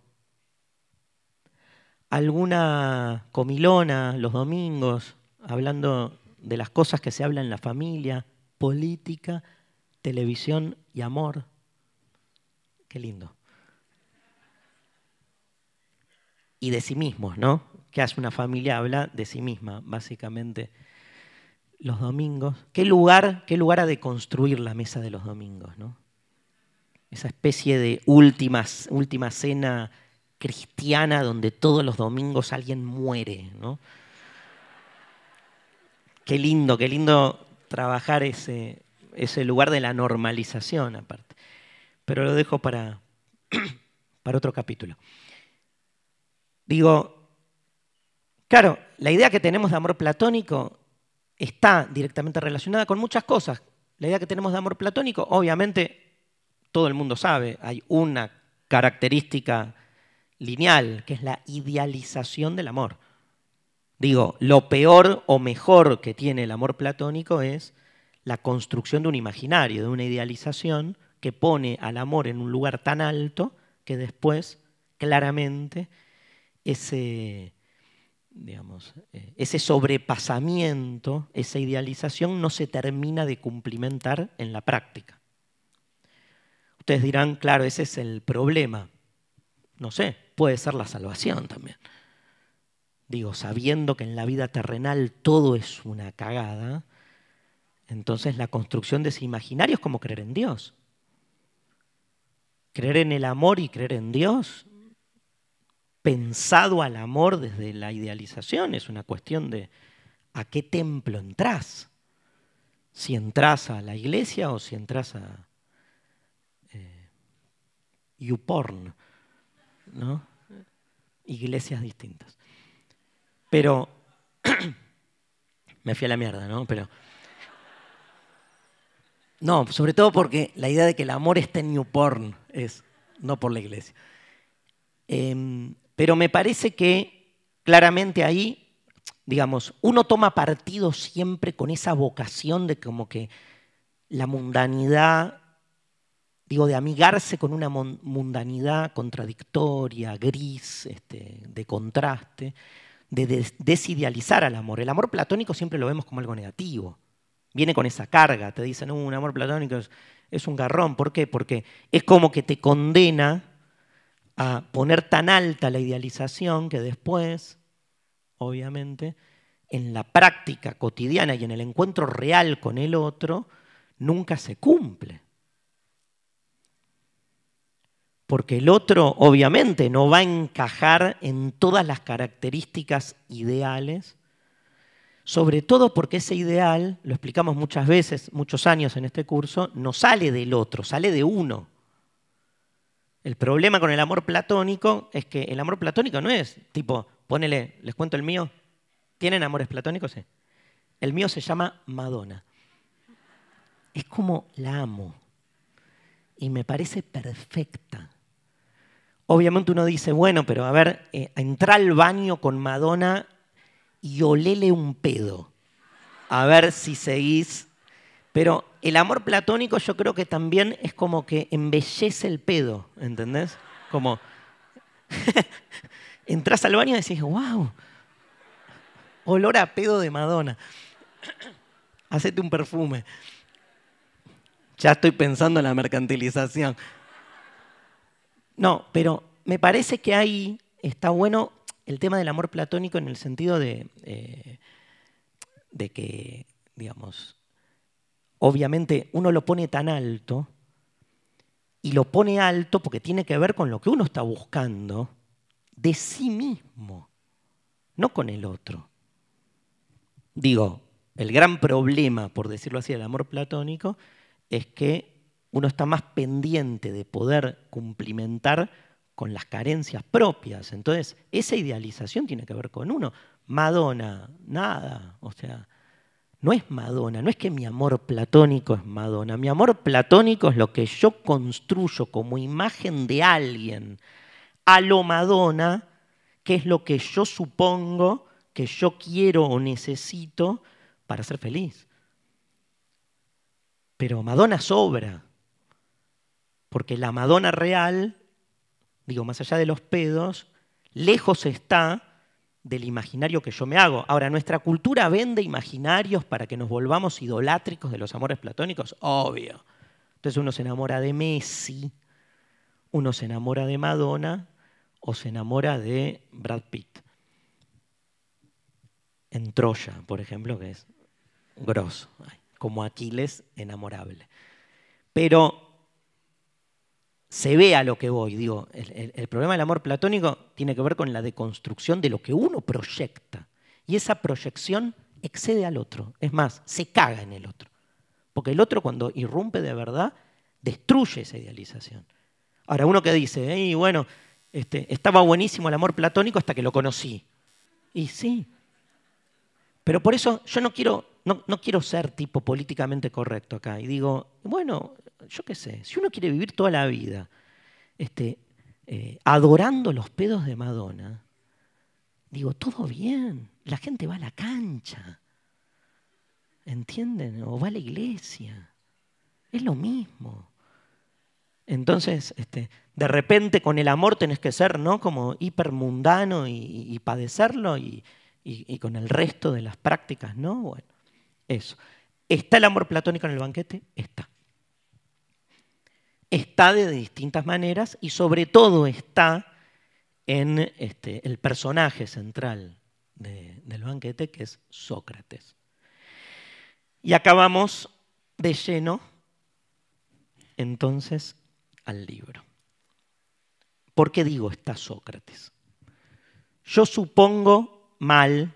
alguna comilona los domingos, hablando de las cosas que se habla en la familia, política, televisión y amor. Qué lindo. Y de sí mismos, ¿no? ¿Qué hace una familia? Habla de sí misma, básicamente, los domingos. ¿Qué lugar, qué lugar ha de construir la mesa de los domingos, ¿no? Esa especie de últimas, última cena cristiana donde todos los domingos alguien muere, Qué lindo, qué lindo trabajar ese, ese lugar de la normalización aparte. Pero lo dejo para, para otro capítulo. Digo, claro, la idea que tenemos de amor platónico está directamente relacionada con muchas cosas. La idea que tenemos de amor platónico, obviamente, todo el mundo sabe, hay una característica lineal, que es la idealización del amor. Digo, lo peor o mejor que tiene el amor platónico es la construcción de un imaginario, de una idealización que pone al amor en un lugar tan alto que después, claramente, ese, eh, ese sobrepasamiento, esa idealización no se termina de cumplimentar en la práctica. Ustedes dirán, claro, ese es el problema no sé, puede ser la salvación también. Digo, sabiendo que en la vida terrenal todo es una cagada, entonces la construcción de ese imaginario es como creer en Dios. Creer en el amor y creer en Dios, pensado al amor desde la idealización, es una cuestión de a qué templo entras. Si entras a la iglesia o si entras a eh, YouPorn. ¿no? Iglesias distintas. Pero, me fui a la mierda, ¿no? Pero, no, sobre todo porque la idea de que el amor está en New Porn es, no por la iglesia. Em, pero me parece que claramente ahí, digamos, uno toma partido siempre con esa vocación de como que la mundanidad digo, de amigarse con una mundanidad contradictoria, gris, este, de contraste, de desidealizar al amor. El amor platónico siempre lo vemos como algo negativo. Viene con esa carga, te dicen, uh, un amor platónico es un garrón. ¿Por qué? Porque es como que te condena a poner tan alta la idealización que después, obviamente, en la práctica cotidiana y en el encuentro real con el otro, nunca se cumple porque el otro obviamente no va a encajar en todas las características ideales, sobre todo porque ese ideal, lo explicamos muchas veces, muchos años en este curso, no sale del otro, sale de uno. El problema con el amor platónico es que el amor platónico no es tipo, ponele, les cuento el mío, ¿tienen amores platónicos? Sí. El mío se llama Madonna. Es como la amo y me parece perfecta obviamente uno dice, bueno, pero a ver, eh, entra al baño con Madonna y olele un pedo. A ver si seguís. Pero el amor platónico yo creo que también es como que embellece el pedo, ¿entendés? Como entras al baño y decís, wow, olor a pedo de Madonna. Hacete un perfume. Ya estoy pensando en la mercantilización. No, pero me parece que ahí está bueno el tema del amor platónico en el sentido eh, de, que, digamos, obviamente uno lo pone tan alto y lo pone alto porque tiene que ver con lo que uno está buscando de sí mismo, no con el otro. Digo, el gran problema, por decirlo así, del amor platónico es que uno está más pendiente de poder cumplimentar con las carencias propias. Entonces, esa idealización tiene que ver con uno. Madonna, nada. O sea, no es Madonna, no es que mi amor platónico es Madonna. Mi amor platónico es lo que yo construyo como imagen de alguien. A lo Madonna, que es lo que yo supongo que yo quiero o necesito para ser feliz. Pero Madonna sobra. Porque la Madonna real, digo, más allá de los pedos, lejos está del imaginario que yo me hago. Ahora, ¿nuestra cultura vende imaginarios para que nos volvamos idolátricos de los amores platónicos? Obvio. Entonces uno se enamora de Messi, uno se enamora de Madonna o se enamora de Brad Pitt. En Troya, por ejemplo, que es grosso, como Aquiles enamorable. Pero se vea lo que voy. Digo, el, problema del amor platónico tiene que ver con la deconstrucción de lo que uno proyecta. Y esa proyección excede al otro. Es más, se caga en el otro. Porque el otro cuando irrumpe de verdad, destruye esa idealización. Ahora, uno que dice, bueno, este, estaba buenísimo el amor platónico hasta que lo conocí. Y sí. Pero por eso yo no quiero, no, no quiero ser tipo políticamente correcto acá. Y digo, bueno, yo qué sé, si uno quiere vivir toda la vida este, eh, adorando los pedos de Madonna, digo, todo bien, la gente va a la cancha, ¿entienden? O va a la iglesia, es lo mismo. Entonces, este, de repente con el amor tenés que ser, ¿no? Como hipermundano y, padecerlo y, y, con el resto de las prácticas, ¿no? Bueno, eso. ¿Está el amor platónico en el banquete? Está está de distintas maneras y sobre todo está en este, el personaje central del banquete, que es Sócrates. Y acabamos de lleno entonces al libro. ¿Por qué digo está Sócrates? Yo supongo mal,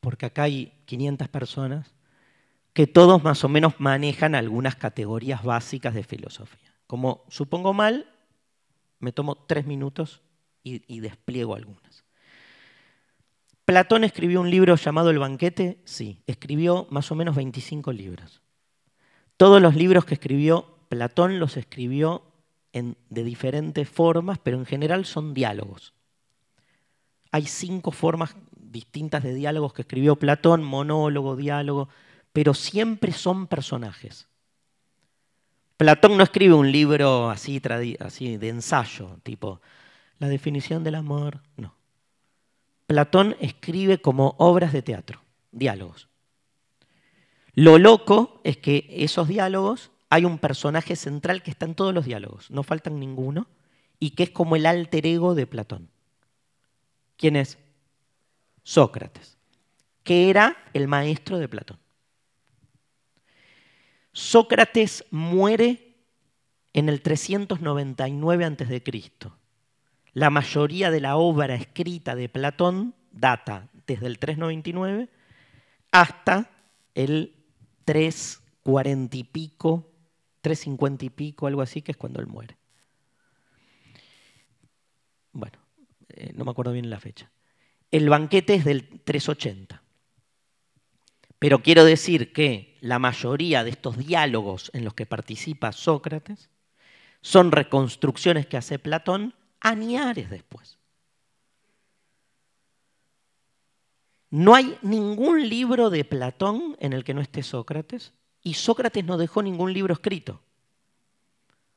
porque acá hay 500 personas, que todos más o menos manejan algunas categorías básicas de filosofía. Como supongo mal, me tomo tres minutos y, despliego algunas. ¿Platón escribió un libro llamado El banquete? Sí, escribió más o menos 25 libros. Todos los libros que escribió Platón los escribió de diferentes formas, pero en general son diálogos. Hay cinco formas distintas de diálogos que escribió Platón, monólogo, diálogo, pero siempre son personajes. Platón no escribe un libro así, de ensayo, tipo la definición del amor, no. Platón escribe como obras de teatro, diálogos. Lo loco es que esos diálogos hay un personaje central que está en todos los diálogos, no faltan ninguno, y que es como el alter ego de Platón. ¿Quién es? Sócrates, que era el maestro de Platón. Sócrates muere en el 399 a.C. La mayoría de la obra escrita de Platón data desde el 399 hasta el 340 y pico, 350 y pico, algo así, que es cuando él muere. Bueno, eh, no me acuerdo bien la fecha. El banquete es del 380. Pero quiero decir que la mayoría de estos diálogos en los que participa Sócrates son reconstrucciones que hace Platón años después. No hay ningún libro de Platón en el que no esté Sócrates y Sócrates no dejó ningún libro escrito.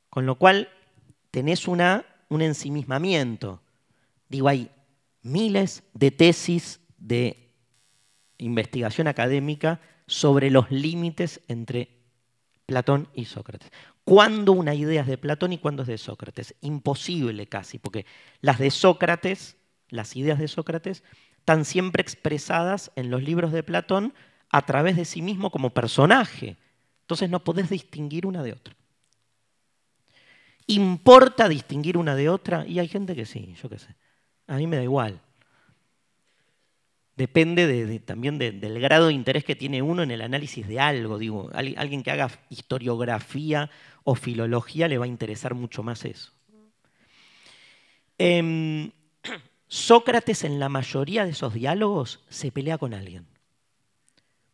Con lo cual tenés una, un ensimismamiento. Digo, hay miles de tesis de investigación académica sobre los límites entre Platón y Sócrates. ¿Cuándo una idea es de Platón y cuándo es de Sócrates? Imposible casi, porque las de Sócrates, las ideas de Sócrates, están siempre expresadas en los libros de Platón a través de sí mismo como personaje. Entonces no podés distinguir una de otra. ¿Importa distinguir una de otra? Y hay gente que sí, yo qué sé. A mí me da igual depende también del grado de interés que tiene uno en el análisis de algo. Digo, alguien que haga historiografía o filología le va a interesar mucho más eso. Em, Sócrates en la mayoría de esos diálogos se pelea con alguien.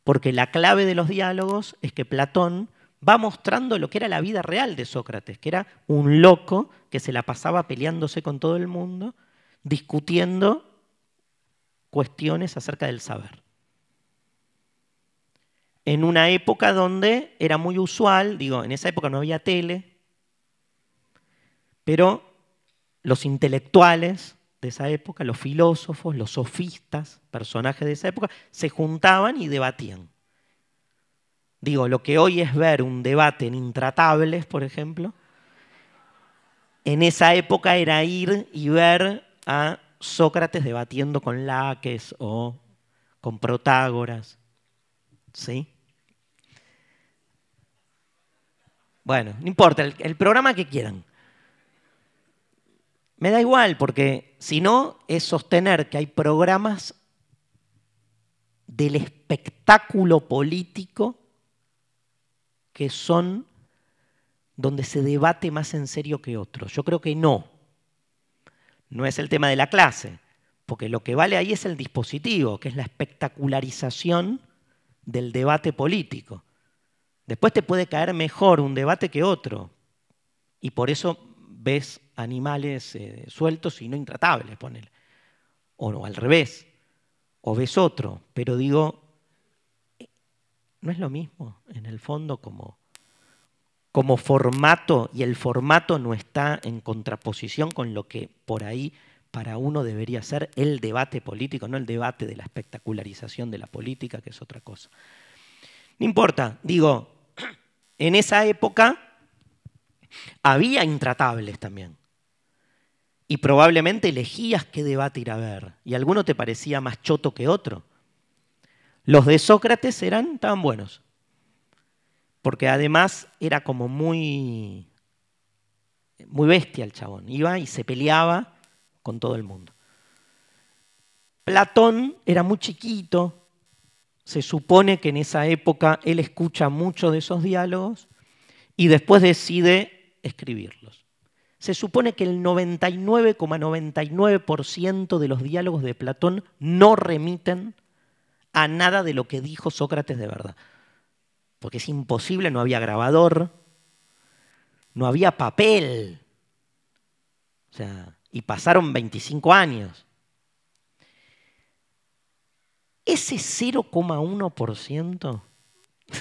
Porque la clave de los diálogos es que Platón va mostrando lo que era la vida real de Sócrates, que era un loco que se la pasaba peleándose con todo el mundo, discutiendo cuestiones acerca del saber. En una época donde era muy usual, digo, en esa época no había tele, pero los intelectuales de esa época, los filósofos, los sofistas, personajes de esa época, se juntaban y debatían. Digo, lo que hoy es ver un debate en Intratables, por ejemplo, en esa época era ir y ver a Sócrates debatiendo con Laques o con Protágoras. ¿Sí? Bueno, no importa, el, el programa que quieran. Me da igual, porque si no, es sostener que hay programas del espectáculo político que son donde se debate más en serio que otros. Yo creo que no no es el tema de la clase, porque lo que vale ahí es el dispositivo, que es la espectacularización del debate político. Después te puede caer mejor un debate que otro, y por eso ves animales eh, sueltos y no intratables, ponele. O al revés, o ves otro, pero digo, eh, no es lo mismo en el fondo como como formato, y el formato no está en contraposición con lo que por ahí para uno debería ser el debate político, no el debate de la espectacularización de la política, que es otra cosa. No importa, digo, en esa época había intratables también. Y probablemente elegías qué debate ir a ver. Y alguno te parecía más choto que otro. Los de Sócrates eran tan buenos porque además era como muy, muy bestia el chabón. Iba y se peleaba con todo el mundo. Platón era muy chiquito, se supone que en esa época él escucha mucho de esos diálogos y después decide escribirlos. Se supone que el 99,99% de los diálogos de Platón no remiten a nada de lo que dijo Sócrates de verdad porque es imposible, no había grabador, no había papel. O sea, y pasaron 25 años. Ese 0,1%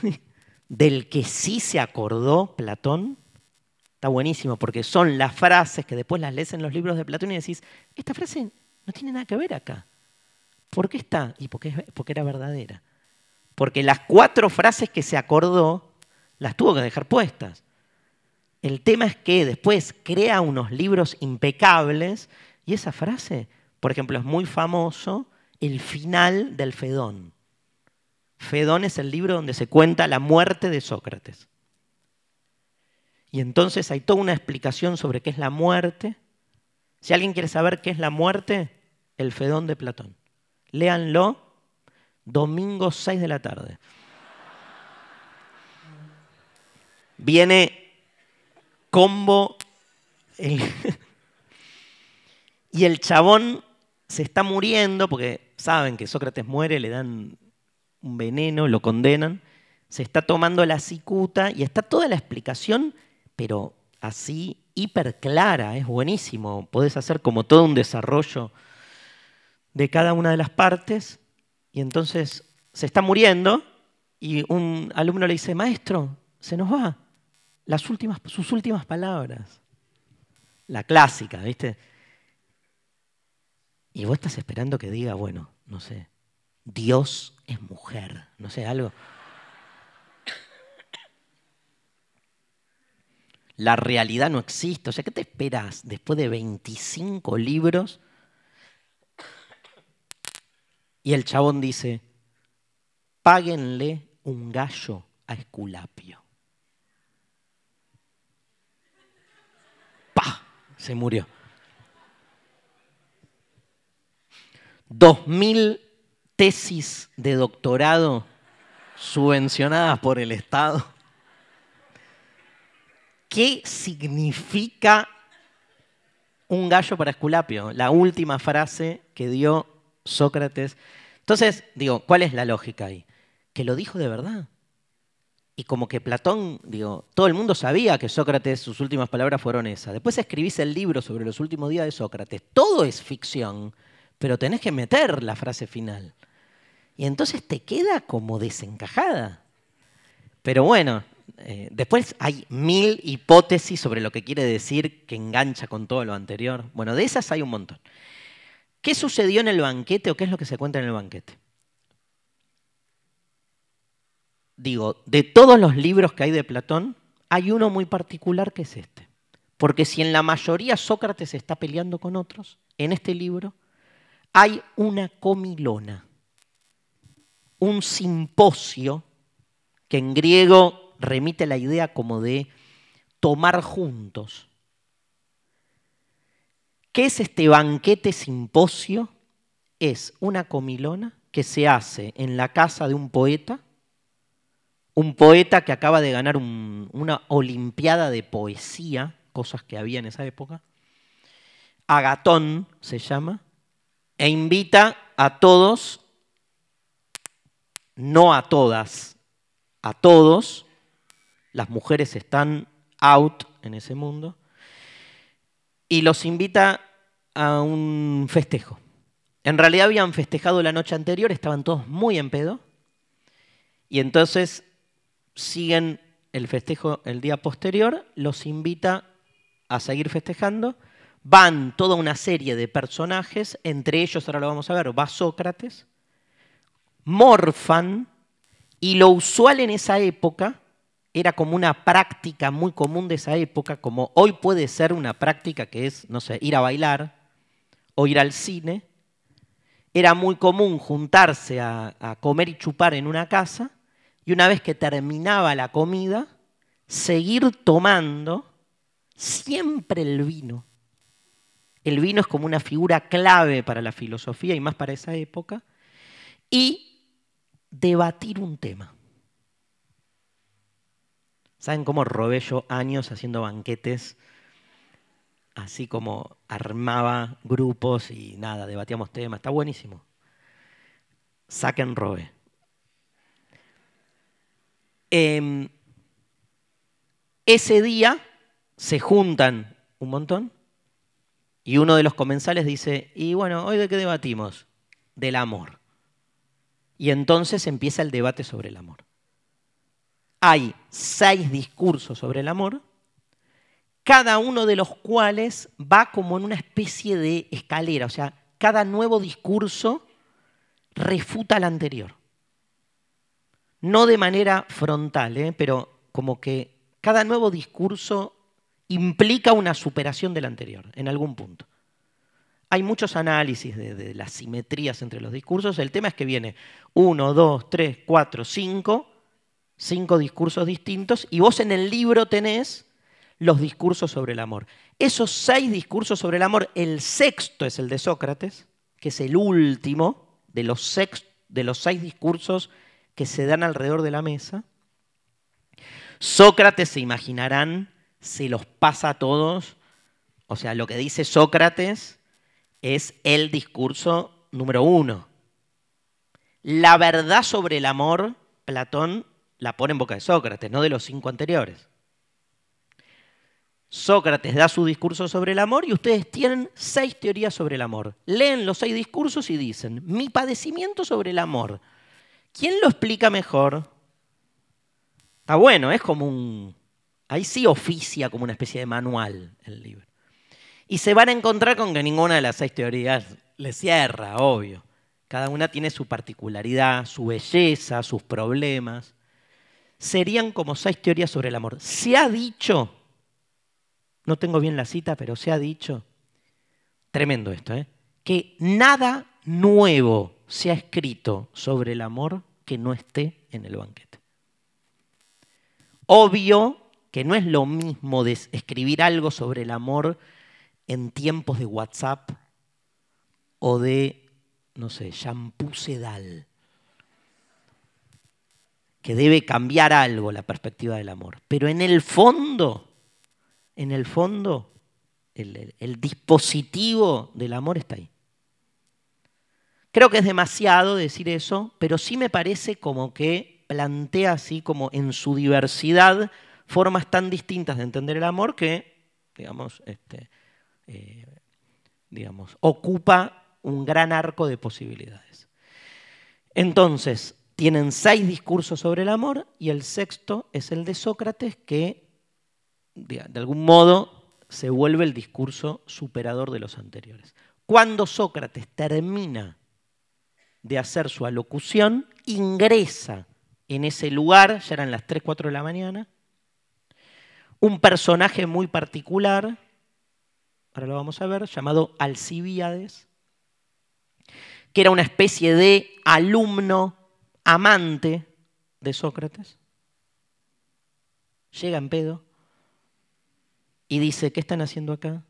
del que sí se acordó Platón, está buenísimo, porque son las frases que después las lees en los libros de Platón y decís, esta frase no tiene nada que ver acá. ¿Por qué está? Y porque, porque era verdadera. Porque las cuatro frases que se acordó las tuvo que dejar puestas. El tema es que después crea unos libros impecables y esa frase, por ejemplo, es muy famoso el final del Fedón. Fedón es el libro donde se cuenta la muerte de Sócrates. Y entonces hay toda una explicación sobre qué es la muerte. Si alguien quiere saber qué es la muerte, el Fedón de Platón. Léanlo Domingo 6 de la tarde. Viene combo. y el chabón se está muriendo, porque saben que Sócrates muere, le dan un veneno, lo condenan. Se está tomando la cicuta y está toda la explicación, pero así hiper clara, es buenísimo. Podés hacer como todo un desarrollo de cada una de las partes. Y entonces se está muriendo y un alumno le dice, maestro, se nos va. Las últimas, sus últimas palabras. La clásica, ¿viste? Y vos estás esperando que diga, bueno, no sé, Dios es mujer, no sé, algo. La realidad no existe. O sea, ¿qué te esperas después de 25 libros y el chabón dice, páguenle un gallo a Esculapio. ¡Pah! Se murió. Dos mil tesis de doctorado subvencionadas por el Estado. ¿Qué significa un gallo para Esculapio? La última frase que dio Sócrates. Entonces, digo, ¿cuál es la lógica ahí? Que lo dijo de verdad. Y como que Platón, digo, todo el mundo sabía que Sócrates, sus últimas palabras fueron esas. Después escribís el libro sobre los últimos días de Sócrates. Todo es ficción, pero tenés que meter la frase final. Y entonces te queda como desencajada. Pero bueno, eh, después hay mil hipótesis sobre lo que quiere decir que engancha con todo lo anterior. Bueno, de esas hay un montón. ¿Qué sucedió en el banquete o qué es lo que se cuenta en el banquete? Digo, de todos los libros que hay de Platón, hay uno muy particular que es este. Porque si en la mayoría Sócrates está peleando con otros, en este libro hay una comilona, un simposio, que en griego remite la idea como de tomar juntos, ¿Qué es este banquete simposio? Es una comilona que se hace en la casa de un poeta, un poeta que acaba de ganar una olimpiada de poesía, cosas que había en esa época, Agatón se llama, e invita a todos, no a todas, a todos, las mujeres están out en ese mundo, y los invita a un festejo. En realidad habían festejado la noche anterior, estaban todos muy en pedo, y entonces siguen el festejo el día posterior, los invita a seguir festejando, van toda una serie de personajes, entre ellos, ahora lo vamos a ver, va Sócrates, morfan, y lo usual en esa época era como una práctica muy común de esa época, como hoy puede ser una práctica que es, no sé, ir a bailar o ir al cine. Era muy común juntarse a, a comer y chupar en una casa y una vez que terminaba la comida, seguir tomando siempre el vino. El vino es como una figura clave para la filosofía y más para esa época. Y debatir un tema. ¿Saben cómo robé yo años haciendo banquetes? Así como armaba grupos y nada, debatíamos temas. Está buenísimo. Saquen robe. Em, ese día se juntan un montón y uno de los comensales dice, y bueno, ¿hoy de qué debatimos? Del amor. Y entonces empieza el debate sobre el amor hay seis discursos sobre el amor, cada uno de los cuales va como en una especie de escalera, o sea, cada nuevo discurso refuta al anterior. No de manera frontal, ¿eh? pero como que cada nuevo discurso implica una superación del anterior, en algún punto. Hay muchos análisis de, las simetrías entre los discursos, el tema es que viene uno, dos, tres, cuatro, cinco cinco discursos distintos y vos en el libro tenés los discursos sobre el amor. Esos seis discursos sobre el amor, el sexto es el de Sócrates, que es el último de los, de los seis discursos que se dan alrededor de la mesa. Sócrates, se imaginarán, se los pasa a todos. O sea, lo que dice Sócrates es el discurso número uno. La verdad sobre el amor, Platón la pone en boca de Sócrates, no de los cinco anteriores. Sócrates da su discurso sobre el amor y ustedes tienen seis teorías sobre el amor. Leen los seis discursos y dicen, mi padecimiento sobre el amor. ¿Quién lo explica mejor? Está bueno, es como un... Ahí sí oficia como una especie de manual el libro. Y se van a encontrar con que ninguna de las seis teorías le cierra, obvio. Cada una tiene su particularidad, su belleza, sus problemas serían como seis teorías sobre el amor. Se ha dicho, no tengo bien la cita, pero se ha dicho, tremendo esto, ¿eh? que nada nuevo se ha escrito sobre el amor que no esté en el banquete. Obvio que no es lo mismo escribir algo sobre el amor en tiempos de WhatsApp o de, no sé, shampoo sedal que debe cambiar algo la perspectiva del amor. Pero en el fondo, en el fondo, el, dispositivo del amor está ahí. Creo que es demasiado decir eso, pero sí me parece como que plantea así como en su diversidad formas tan distintas de entender el amor que, digamos, este, eh, digamos, ocupa un gran arco de posibilidades. Entonces, tienen seis discursos sobre el amor y el sexto es el de Sócrates que de algún modo se vuelve el discurso superador de los anteriores. Cuando Sócrates termina de hacer su alocución, ingresa en ese lugar, ya eran las 3, 4 de la mañana, un personaje muy particular, ahora lo vamos a ver, llamado Alcibiades, que era una especie de alumno amante de Sócrates, llega en pedo y dice, ¿qué están haciendo acá?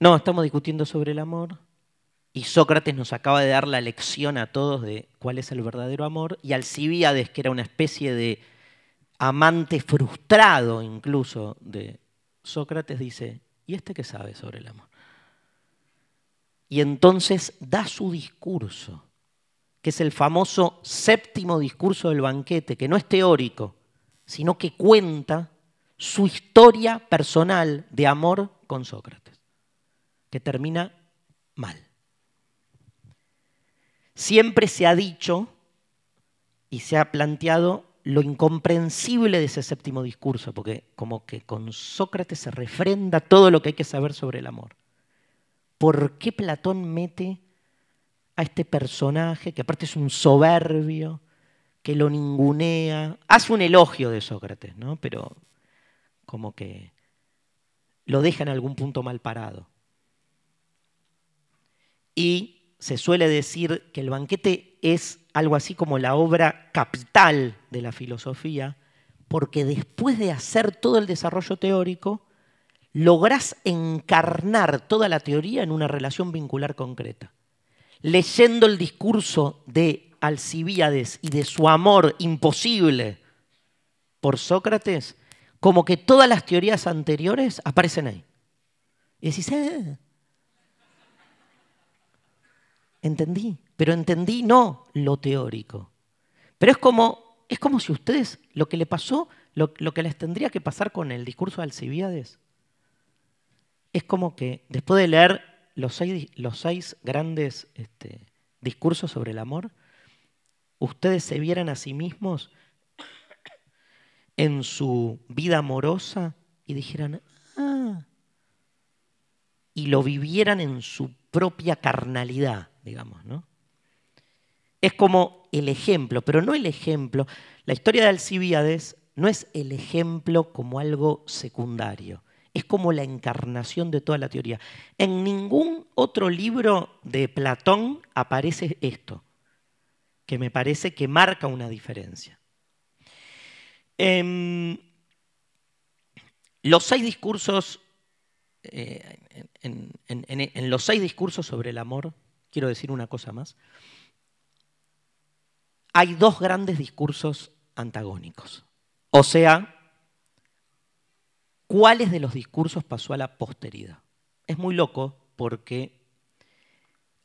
No, estamos discutiendo sobre el amor. Y Sócrates nos acaba de dar la lección a todos de cuál es el verdadero amor. Y Alcibiades, que era una especie de amante frustrado incluso de Sócrates, dice, ¿y este qué sabe sobre el amor? Y entonces da su discurso que es el famoso séptimo discurso del banquete, que no es teórico, sino que cuenta su historia personal de amor con Sócrates, que termina mal. Siempre se ha dicho y se ha planteado lo incomprensible de ese séptimo discurso, porque como que con Sócrates se refrenda todo lo que hay que saber sobre el amor. ¿Por qué Platón mete a este personaje, que aparte es un soberbio, que lo ningunea. Hace un elogio de Sócrates, ¿no? Pero como que lo deja en algún punto mal parado. Y se suele decir que el banquete es algo así como la obra capital de la filosofía, porque después de hacer todo el desarrollo teórico, lográs encarnar toda la teoría en una relación vincular concreta leyendo el discurso de Alcibíades y de su amor imposible por Sócrates, como que todas las teorías anteriores aparecen ahí. Y decís, eh, entendí, pero entendí no lo teórico. Pero es como, es como si ustedes lo que le pasó, lo, lo que les tendría que pasar con el discurso de Alcibiades, es como que después de leer los seis, grandes este, discursos sobre el amor, ustedes se vieran a sí mismos en su vida amorosa y dijeran, ah, y lo vivieran en su propia carnalidad, digamos, ¿no? Es como el ejemplo, pero no el ejemplo. La historia de Alcibiades no es el ejemplo como algo secundario es como la encarnación de toda la teoría. En ningún otro libro de Platón aparece esto, que me parece que marca una diferencia. Em, los seis discursos, eh, en, en los seis discursos sobre el amor, quiero decir una cosa más, hay dos grandes discursos antagónicos. O sea, cuáles de los discursos pasó a la posteridad. Es muy loco porque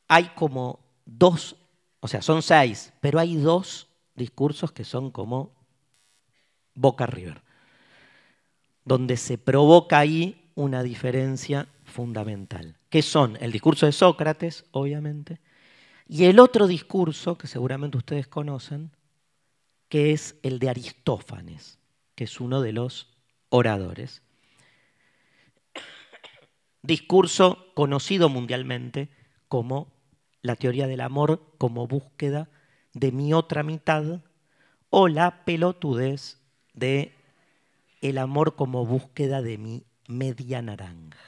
hay como dos, o sea, son seis, pero hay dos discursos que son como Boca River, donde se provoca ahí una diferencia fundamental, que son el discurso de Sócrates, obviamente, y el otro discurso que seguramente ustedes conocen, que es el de Aristófanes, que es uno de los oradores, discurso conocido mundialmente como la teoría del amor como búsqueda de mi otra mitad o la pelotudez de el amor como búsqueda de mi media naranja.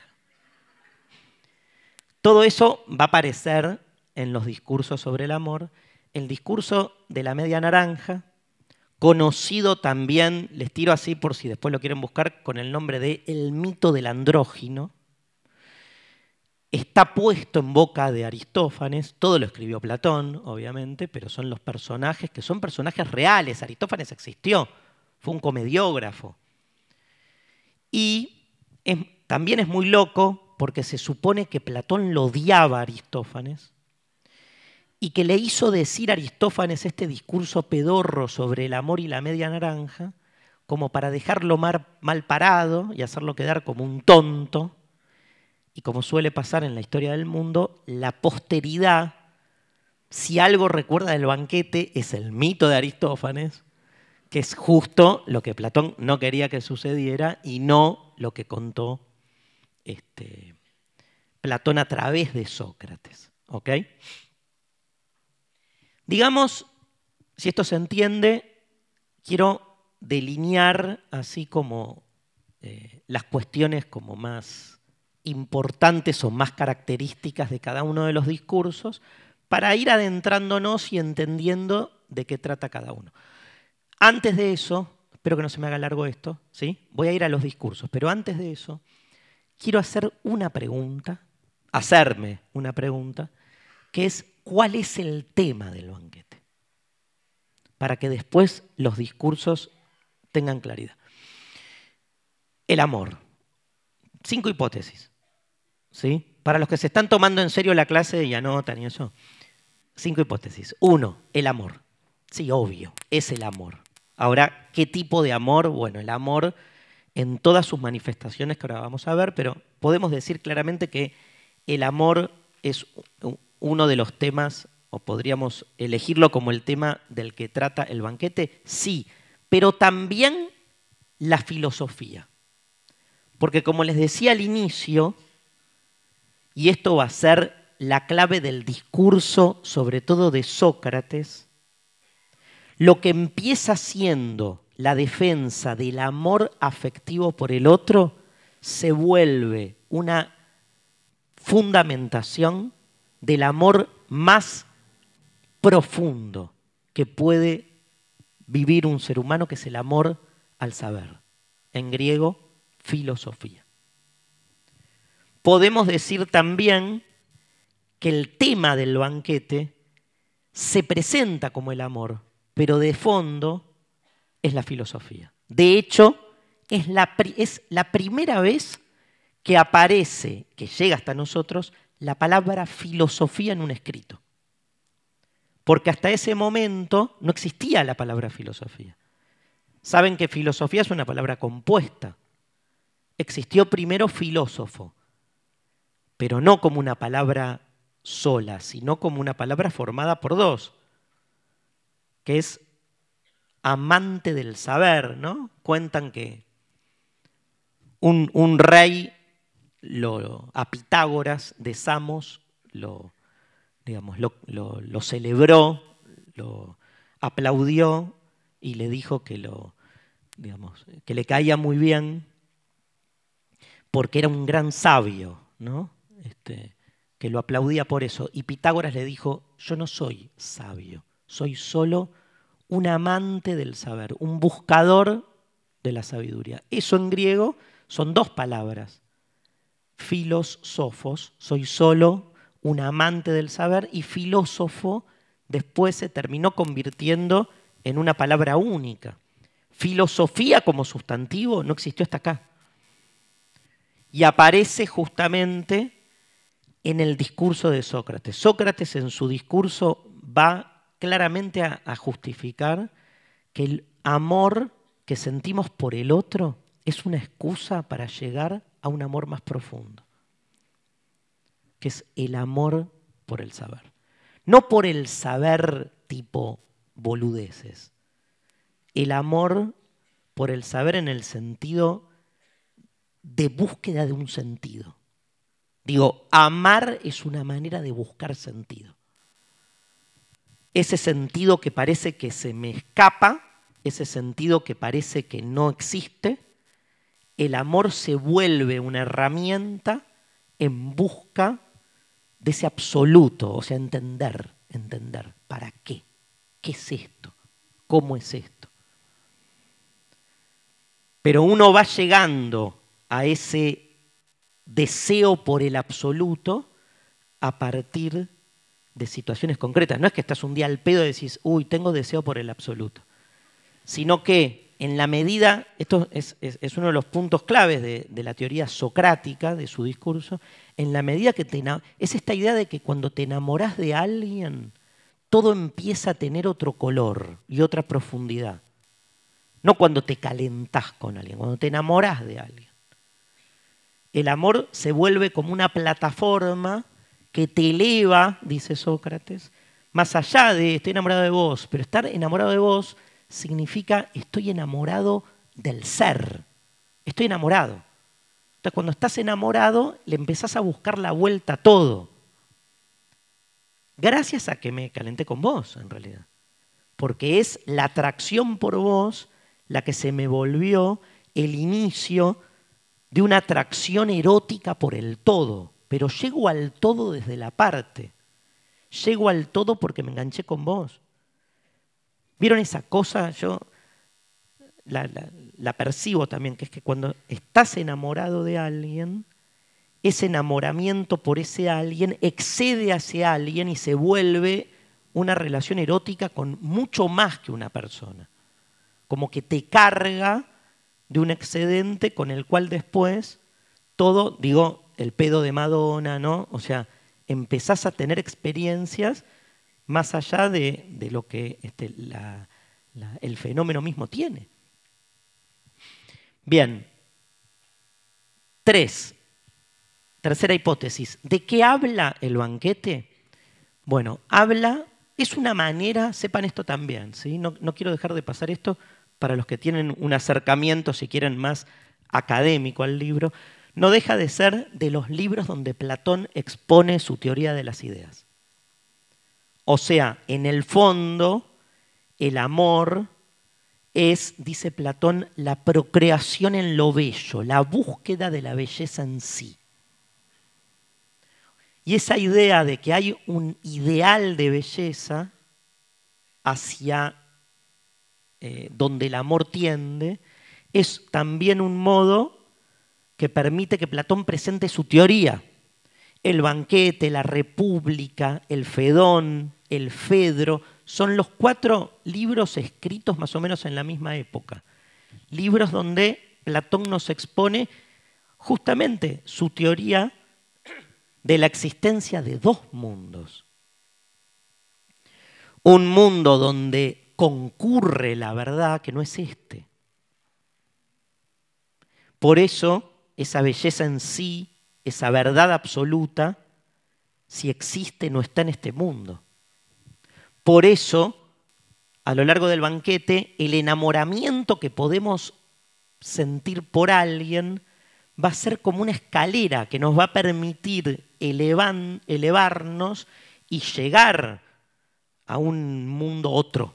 Todo eso va a aparecer en los discursos sobre el amor, el discurso de la media naranja, conocido también, les tiro así por si después lo quieren buscar, con el nombre de El mito del andrógino, está puesto en boca de Aristófanes, todo lo escribió Platón, obviamente, pero son los personajes que son personajes reales. Aristófanes existió, fue un comediógrafo. Y también es muy loco porque se supone que Platón lo odiaba a Aristófanes y que le hizo decir Aristófanes este discurso pedorro sobre el amor y la media naranja como para dejarlo mal parado y hacerlo quedar como un tonto y como suele pasar en la historia del mundo, la posteridad, si algo recuerda del banquete, es el mito de Aristófanes, que es justo lo que Platón no quería que sucediera y no lo que contó este, Platón a través de Sócrates. ¿ok? Digamos, si esto se entiende, quiero delinear así como eh, las cuestiones como más importantes o más características de cada uno de los discursos para ir adentrándonos y entendiendo de qué trata cada uno. Antes de eso, espero que no se me haga largo esto, ¿sí? voy a ir a los discursos, pero antes de eso, quiero hacer una pregunta, hacerme una pregunta, que es cuál es el tema del banquete, para que después los discursos tengan claridad. El amor. Cinco hipótesis. ¿sí? Para los que se están tomando en serio la clase y anotan y eso. Cinco hipótesis. Uno, el amor. Sí, obvio, es el amor. Ahora, ¿qué tipo de amor? Bueno, el amor en todas sus manifestaciones que ahora vamos a ver, pero podemos decir claramente que el amor es uno de los temas, o podríamos elegirlo como el tema del que trata el banquete, sí, pero también la filosofía. Porque como les decía al inicio, y esto va a ser la clave del discurso, sobre todo de Sócrates, lo que empieza siendo la defensa del amor afectivo por el otro se vuelve una fundamentación del amor más profundo que puede vivir un ser humano, que es el amor al saber. En griego, filosofía podemos decir también que el tema del banquete se presenta como el amor, pero de fondo es la filosofía. De hecho, es la, primera vez que aparece, que llega hasta nosotros, la palabra filosofía en un escrito. Porque hasta ese momento no existía la palabra filosofía. Saben que filosofía es una palabra compuesta. Existió primero filósofo, pero no como una palabra sola, sino como una palabra formada por dos, que es amante del saber, ¿no? Cuentan que un, rey, lo, a Pitágoras de Samos, lo, digamos, lo, celebró, lo aplaudió y le dijo que, lo, que le caía muy bien porque era un gran sabio, ¿no? Este, que lo aplaudía por eso. Y Pitágoras le dijo, yo no soy sabio, soy solo un amante del saber, un buscador de la sabiduría. Eso en griego son dos palabras. Filosofos, soy solo un amante del saber y filósofo después se terminó convirtiendo en una palabra única. Filosofía como sustantivo no existió hasta acá. Y aparece justamente en el discurso de Sócrates. Sócrates en su discurso va claramente a, justificar que el amor que sentimos por el otro es una excusa para llegar a un amor más profundo, que es el amor por el saber. No por el saber tipo boludeces, el amor por el saber en el sentido de búsqueda de un sentido. Digo, amar es una manera de buscar sentido. Ese sentido que parece que se me escapa, ese sentido que parece que no existe, el amor se vuelve una herramienta en busca de ese absoluto, o sea, entender, entender, ¿para qué? ¿Qué es esto? ¿Cómo es esto? Pero uno va llegando a ese deseo por el absoluto a partir de situaciones concretas. No es que estás un día al pedo y decís, uy, tengo deseo por el absoluto, sino que en la medida, esto es, uno de los puntos claves de, la teoría socrática, de su discurso, en la medida que te, es esta idea de que cuando te enamoras de alguien, todo empieza a tener otro color y otra profundidad. No cuando te calentás con alguien, cuando te enamoras de alguien. El amor se vuelve como una plataforma que te eleva, dice Sócrates, más allá de estoy enamorado de vos, pero estar enamorado de vos significa estoy enamorado del ser, estoy enamorado. Entonces cuando estás enamorado le empezás a buscar la vuelta a todo. Gracias a que me calenté con vos, en realidad. Porque es la atracción por vos la que se me volvió el inicio de una atracción erótica por el todo, pero llego al todo desde la parte. Llego al todo porque me enganché con vos. ¿Vieron esa cosa? Yo la, percibo también, que es que cuando estás enamorado de alguien, ese enamoramiento por ese alguien excede hacia alguien y se vuelve una relación erótica con mucho más que una persona. Como que te carga de un excedente con el cual después todo, digo, el pedo de Madonna, ¿no? O sea, empezás a tener experiencias más allá de, lo que este, el fenómeno mismo tiene. Bien. Tres. Tercera hipótesis. ¿De qué habla el banquete? Bueno, habla, es una manera, sepan esto también, ¿sí? no quiero dejar de pasar esto para los que tienen un acercamiento, si quieren, más académico al libro, no deja de ser de los libros donde Platón expone su teoría de las ideas. O sea, en el fondo, el amor es, dice Platón, la procreación en lo bello, la búsqueda de la belleza en sí. Y esa idea de que hay un ideal de belleza hacia eh, donde el amor tiende, es también un modo que permite que Platón presente su teoría. El banquete, la república, el Fedón, el Fedro, son los cuatro libros escritos más o menos en la misma época. Libros donde Platón nos expone justamente su teoría de la existencia de dos mundos. Un mundo donde concurre la verdad que no es este. Por eso, esa belleza en sí, esa verdad absoluta, si existe, no está en este mundo. Por eso, a lo largo del banquete, el enamoramiento que podemos sentir por alguien va a ser como una escalera que nos va a permitir elevarnos y llegar a un mundo otro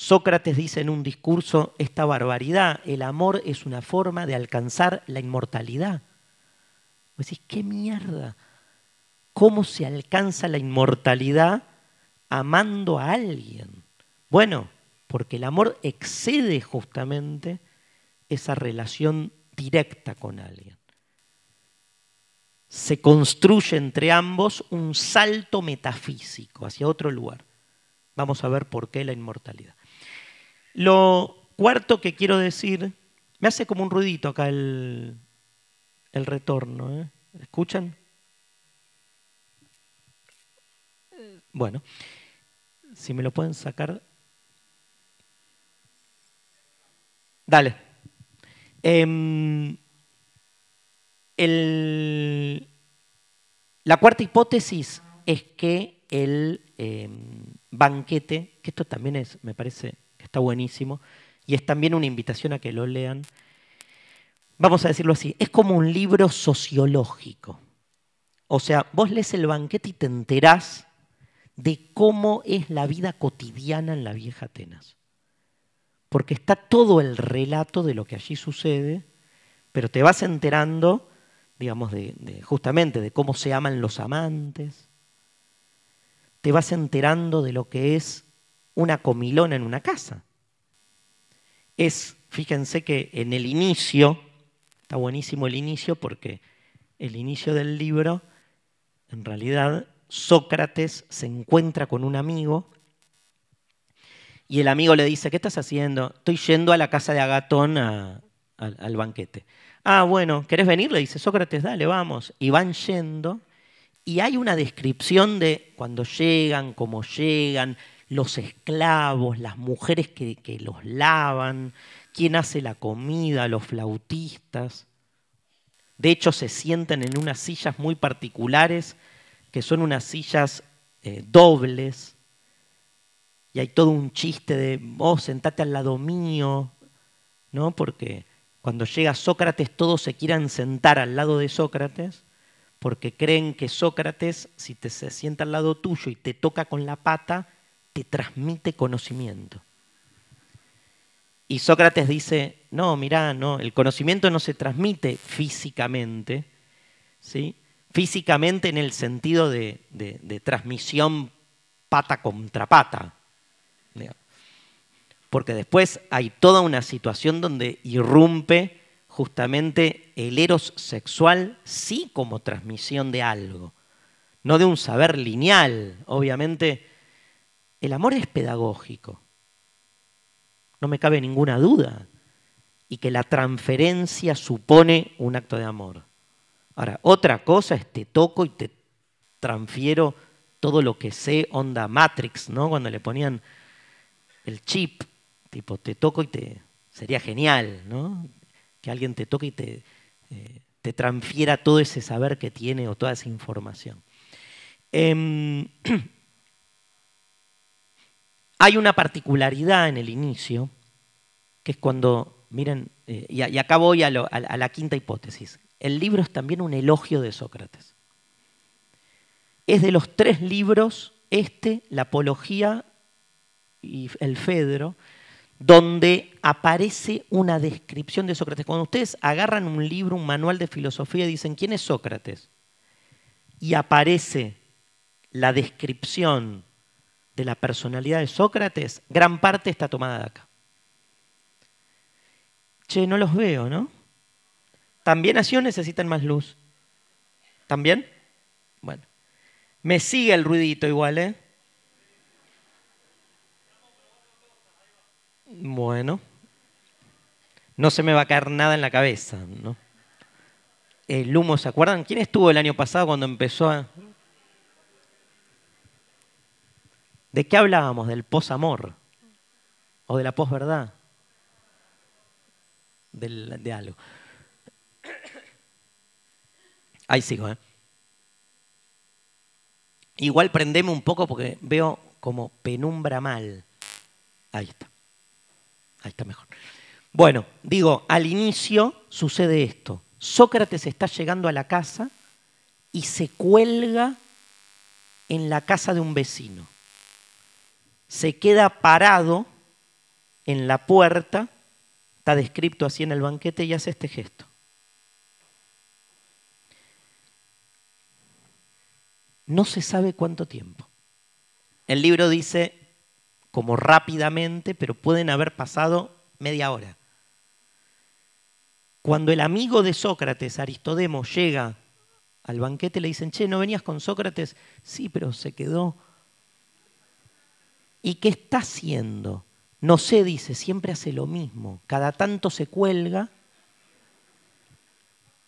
Sócrates dice en un discurso esta barbaridad, el amor es una forma de alcanzar la inmortalidad. Vos decís, ¿qué mierda? ¿Cómo se alcanza la inmortalidad amando a alguien? Bueno, porque el amor excede justamente esa relación directa con alguien. Se construye entre ambos un salto metafísico hacia otro lugar. Vamos a ver por qué la inmortalidad. Lo cuarto que quiero decir, me hace como un ruidito acá el, el retorno. ¿eh? ¿Escuchan? Bueno, si me lo pueden sacar. Dale. Em, la cuarta hipótesis es que el em, banquete, que esto también es, me parece, está buenísimo, y es también una invitación a que lo lean. Vamos a decirlo así, es como un libro sociológico. O sea, vos lees el banquete y te enterás de cómo es la vida cotidiana en la vieja Atenas. Porque está todo el relato de lo que allí sucede, pero te vas enterando, digamos, de, justamente de cómo se aman los amantes, te vas enterando de lo que es una comilona en una casa. Es, fíjense que en el inicio, está buenísimo el inicio porque el inicio del libro, en realidad Sócrates se encuentra con un amigo y el amigo le dice, ¿qué estás haciendo? Estoy yendo a la casa de Agatón al banquete. Ah, bueno, ¿querés venir? Le dice Sócrates, dale, vamos. Y van yendo y hay una descripción de cuando llegan, cómo llegan, los esclavos, las mujeres que, los lavan, quién hace la comida, los flautistas. De hecho, se sientan en unas sillas muy particulares, que son unas sillas eh, dobles. Y hay todo un chiste de, oh, sentate al lado mío, ¿no? Porque cuando llega Sócrates todos se quieran sentar al lado de Sócrates, porque creen que Sócrates, si te se sienta al lado tuyo y te toca con la pata, transmite conocimiento. Y Sócrates dice, no, mirá, no, el conocimiento no se transmite físicamente, ¿sí? físicamente en el sentido de, de transmisión pata contra pata. Porque después hay toda una situación donde irrumpe justamente el eros sexual, sí como transmisión de algo, no de un saber lineal. Obviamente el amor es pedagógico, no me cabe ninguna duda, y que la transferencia supone un acto de amor. Ahora, otra cosa es te toco y te transfiero todo lo que sé, onda Matrix, ¿no? Cuando le ponían el chip, tipo, te toco y te... Sería genial, ¿no? Que alguien te toque y te, eh, te transfiera todo ese saber que tiene o toda esa información. Em, Hay una particularidad en el inicio, que es cuando, miren, eh, y, acá voy a, a la quinta hipótesis, el libro es también un elogio de Sócrates. Es de los tres libros, este, la Apología y el Fedro, donde aparece una descripción de Sócrates. Cuando ustedes agarran un libro, un manual de filosofía y dicen, ¿quién es Sócrates? Y aparece la descripción de la personalidad de Sócrates, gran parte está tomada de acá. Che, no los veo, ¿no? También así necesitan más luz. ¿También? Bueno. Me sigue el ruidito igual, ¿eh? Bueno. No se me va a caer nada en la cabeza, ¿no? El humo, ¿se acuerdan? ¿Quién estuvo el año pasado cuando empezó a... ¿De qué hablábamos? ¿Del posamor? ¿O de la posverdad? Del, de algo. Ahí sigo, ¿eh? Igual prendeme un poco porque veo como penumbra mal. Ahí está. Ahí está mejor. Bueno, digo, al inicio sucede esto. Sócrates está llegando a la casa y se cuelga en la casa de un vecino se queda parado en la puerta, está descrito así en el banquete y hace este gesto. No se sabe cuánto tiempo. El libro dice como rápidamente, pero pueden haber pasado media hora. Cuando el amigo de Sócrates, Aristodemo, llega al banquete, le dicen, che, ¿no venías con Sócrates? Sí, pero se quedó ¿Y qué está haciendo? No sé, dice, siempre hace lo mismo. Cada tanto se cuelga.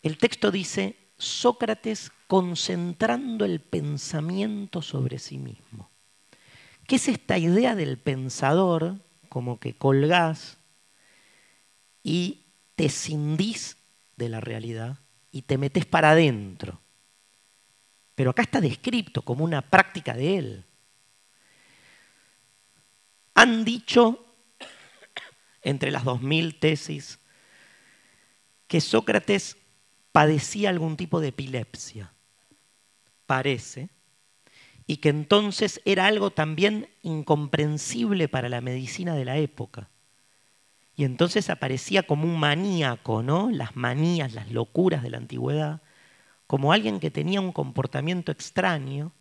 El texto dice, Sócrates concentrando el pensamiento sobre sí mismo. ¿Qué es esta idea del pensador, como que colgás y te cindís de la realidad y te metes para adentro? Pero acá está descrito como una práctica de él han dicho, entre las 2.000 tesis, que Sócrates padecía algún tipo de epilepsia, parece, y que entonces era algo también incomprensible para la medicina de la época. Y entonces aparecía como un maníaco, ¿no? Las manías, las locuras de la antigüedad, como alguien que tenía un comportamiento extraño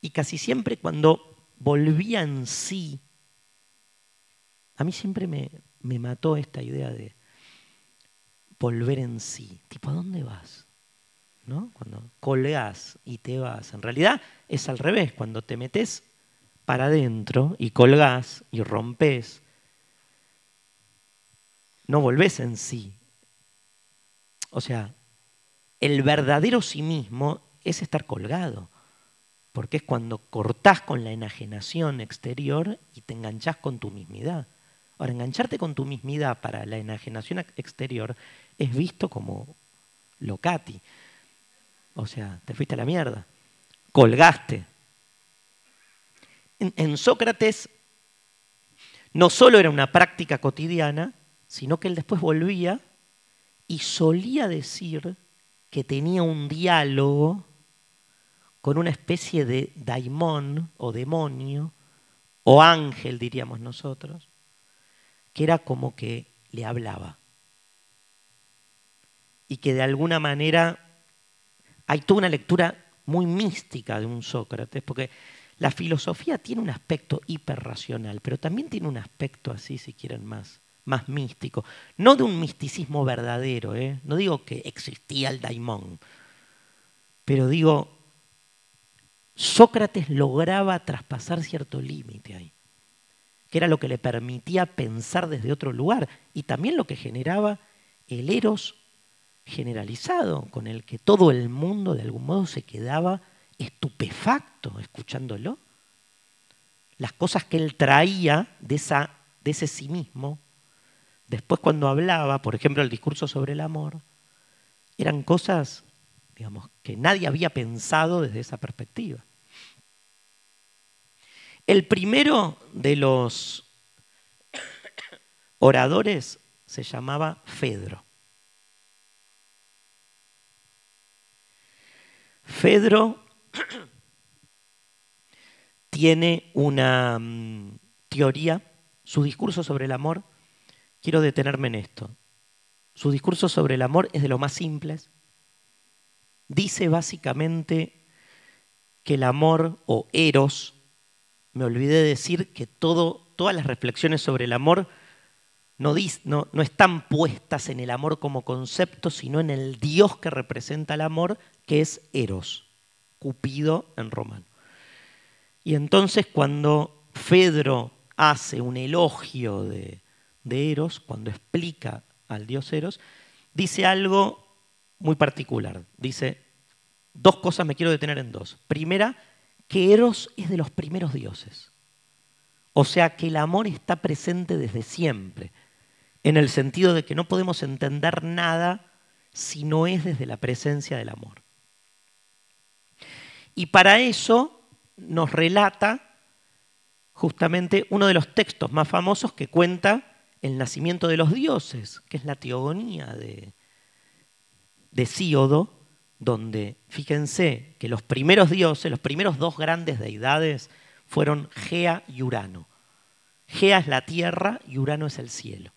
y casi siempre cuando volvía en sí a mí siempre me, mató esta idea de volver en sí. Tipo, ¿a dónde vas? ¿No? Cuando colgás y te vas. En realidad es al revés, cuando te metes para adentro y colgás y rompes, no volvés en sí. O sea, el verdadero sí mismo es estar colgado, porque es cuando cortás con la enajenación exterior y te enganchás con tu mismidad. Ahora, engancharte con tu mismidad para la enajenación exterior es visto como locati. O sea, te fuiste a la mierda. Colgaste. En, Sócrates no solo era una práctica cotidiana, sino que él después volvía y solía decir que tenía un diálogo con una especie de daimón o demonio o ángel, diríamos nosotros, que era como que le hablaba. Y que de alguna manera hay toda una lectura muy mística de un Sócrates, porque la filosofía tiene un aspecto hiperracional, pero también tiene un aspecto así, si quieren, más, más místico. No de un misticismo verdadero, ¿eh? no digo que existía el daimón, pero digo, Sócrates lograba traspasar cierto límite ahí que era lo que le permitía pensar desde otro lugar y también lo que generaba el eros generalizado, con el que todo el mundo de algún modo se quedaba estupefacto escuchándolo. Las cosas que él traía de, esa, de ese sí mismo, después cuando hablaba, por ejemplo, el discurso sobre el amor, eran cosas, digamos, que nadie había pensado desde esa perspectiva. El primero de los oradores se llamaba Fedro. Fedro tiene una mm, teoría, su discurso sobre el amor, quiero detenerme en esto. Su discurso sobre el amor es de lo más simples. Dice básicamente que el amor o eros me olvidé de decir que todas las reflexiones sobre el amor no, están puestas en el amor como concepto, sino en el Dios que representa el amor, que es Eros, Cupido en romano. Y entonces cuando Fedro hace un elogio de Eros, cuando explica al dios Eros, dice algo muy particular. Dice, dos cosas me quiero detener en dos. Primera, que Eros es de los primeros dioses. O sea que el amor está presente desde siempre, en el sentido de que no podemos entender nada si no es desde la presencia del amor. Y para eso nos relata justamente uno de los textos más famosos que cuenta el nacimiento de los dioses, que es la teogonía de, de Síodo, donde fíjense que los primeros dioses, los primeros dos grandes deidades fueron Gea y Urano. Gea es la tierra y Urano es el cielo.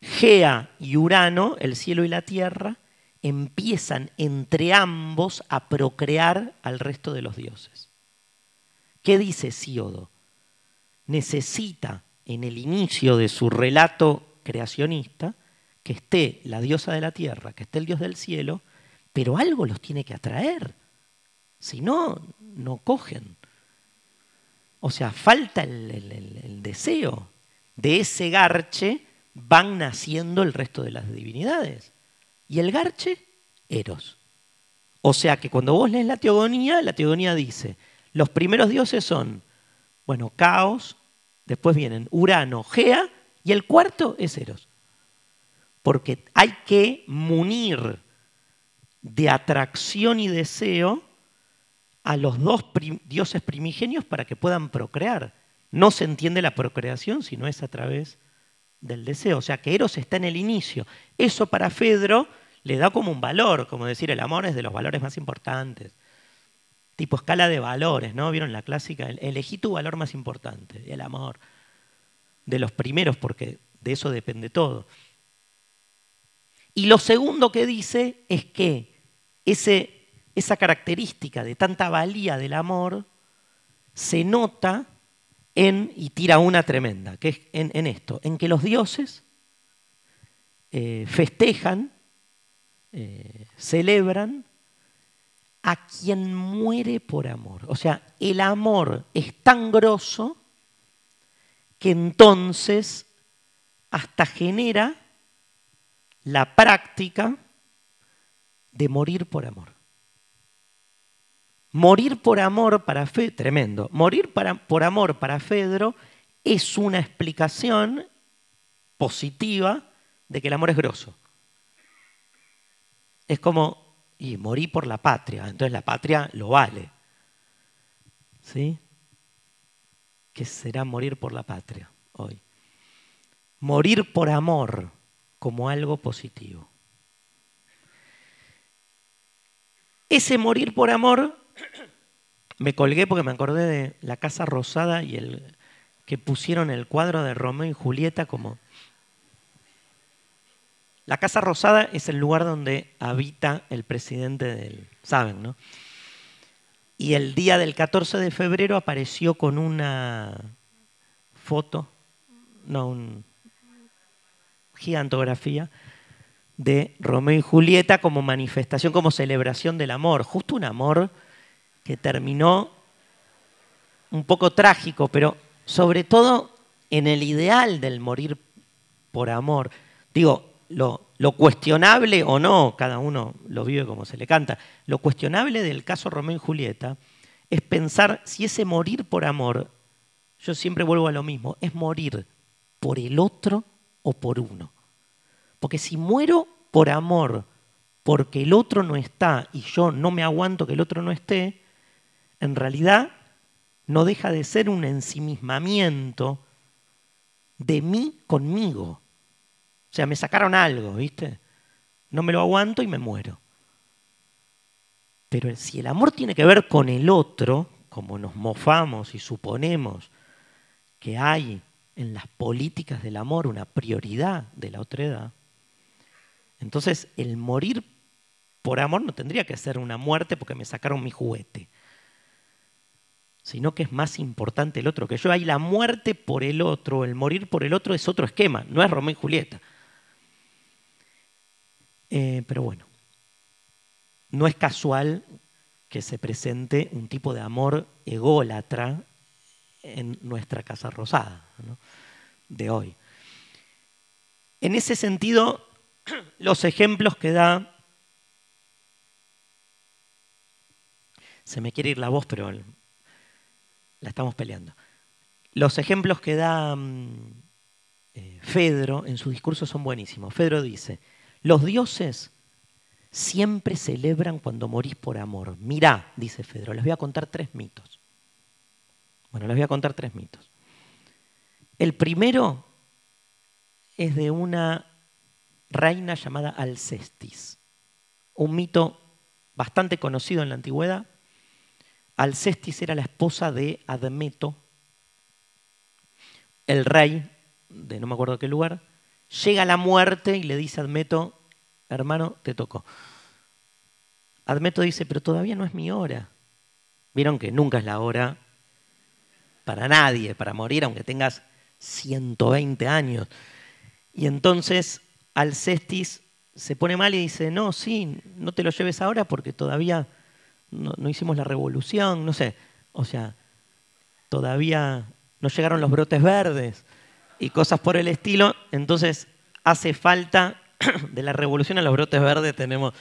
Gea y Urano, el cielo y la tierra, empiezan entre ambos a procrear al resto de los dioses. ¿Qué dice Siodo? Necesita en el inicio de su relato creacionista que esté la diosa de la tierra, que esté el dios del cielo, pero algo los tiene que atraer. Si no, no cogen. O sea, falta el, deseo. De ese garche van naciendo el resto de las divinidades. Y el garche, Eros. O sea que cuando vos lees la teogonía, la teogonía dice, los primeros dioses son, bueno, Caos, después vienen Urano, Gea, y el cuarto es Eros. Porque hay que munir de atracción y deseo a los dos dioses primigenios para que puedan procrear. No se entiende la procreación si no es a través del deseo. O sea que Eros está en el inicio. Eso para Fedro le da como un valor, como decir, el amor es de los valores más importantes. Tipo escala de valores, ¿no? ¿Vieron la clásica? Elegí tu valor más importante, el amor. De los primeros, porque de eso depende todo. Y lo segundo que dice es que esa característica de tanta valía del amor se nota en, y tira una tremenda, que es en, esto, en que los dioses eh, festejan, eh, celebran a quien muere por amor. O sea, el amor es tan grosso que entonces hasta genera la práctica de morir por amor. Morir por amor para Fedro, tremendo. Morir por amor para Fedro es una explicación positiva de que el amor es grosso. Es como, y morí por la patria, entonces la patria lo vale. ¿Sí? ¿Qué será morir por la patria hoy? Morir por amor como algo positivo. Ese morir por amor, me colgué porque me acordé de la Casa Rosada y el que pusieron el cuadro de Romeo y Julieta como... La Casa Rosada es el lugar donde habita el presidente del... ¿Saben, no? Y el día del 14 de febrero apareció con una foto, no, una gigantografía de Romeo y Julieta como manifestación, como celebración del amor. Justo un amor que terminó un poco trágico, pero sobre todo en el ideal del morir por amor. Digo, lo, cuestionable o no, cada uno lo vive como se le canta, lo cuestionable del caso Romeo y Julieta es pensar si ese morir por amor, yo siempre vuelvo a lo mismo, es morir por el otro o por uno. Porque si muero por amor, porque el otro no está y yo no me aguanto que el otro no esté, en realidad no deja de ser un ensimismamiento de mí conmigo. O sea, me sacaron algo, ¿viste? No me lo aguanto y me muero. Pero si el amor tiene que ver con el otro, como nos mofamos y suponemos que hay en las políticas del amor una prioridad de la otra entonces, el morir por amor no tendría que ser una muerte porque me sacaron mi juguete, sino que es más importante el otro que yo. Hay la muerte por el otro, el morir por el otro es otro esquema, no es Romeo y Julieta. Eh, pero bueno, no es casual que se presente un tipo de amor ególatra en nuestra casa rosada de hoy. En ese sentido, los ejemplos que da... Se me quiere ir la voz, pero la estamos peleando. Los ejemplos que da mm, eh, Fedro en su discurso son buenísimos. Fedro dice, los dioses siempre celebran cuando morís por amor. Mirá, dice Fedro, les voy a contar tres mitos. Bueno, les voy a contar tres mitos. El primero es de una reina llamada Alcestis. Un mito bastante conocido en la antigüedad. Alcestis era la esposa de Admeto, el rey de no me acuerdo qué lugar. Llega la muerte y le dice a Admeto, hermano, te tocó. Admeto dice, pero todavía no es mi hora. Vieron que nunca es la hora para nadie, para morir, aunque tengas 120 años. Y entonces Alcestis se pone mal y dice, no, sí, no te lo lleves ahora porque todavía no, hicimos la revolución, no sé. O sea, todavía no llegaron los brotes verdes y cosas por el estilo. Entonces, hace falta de la revolución a los brotes verdes, tenemos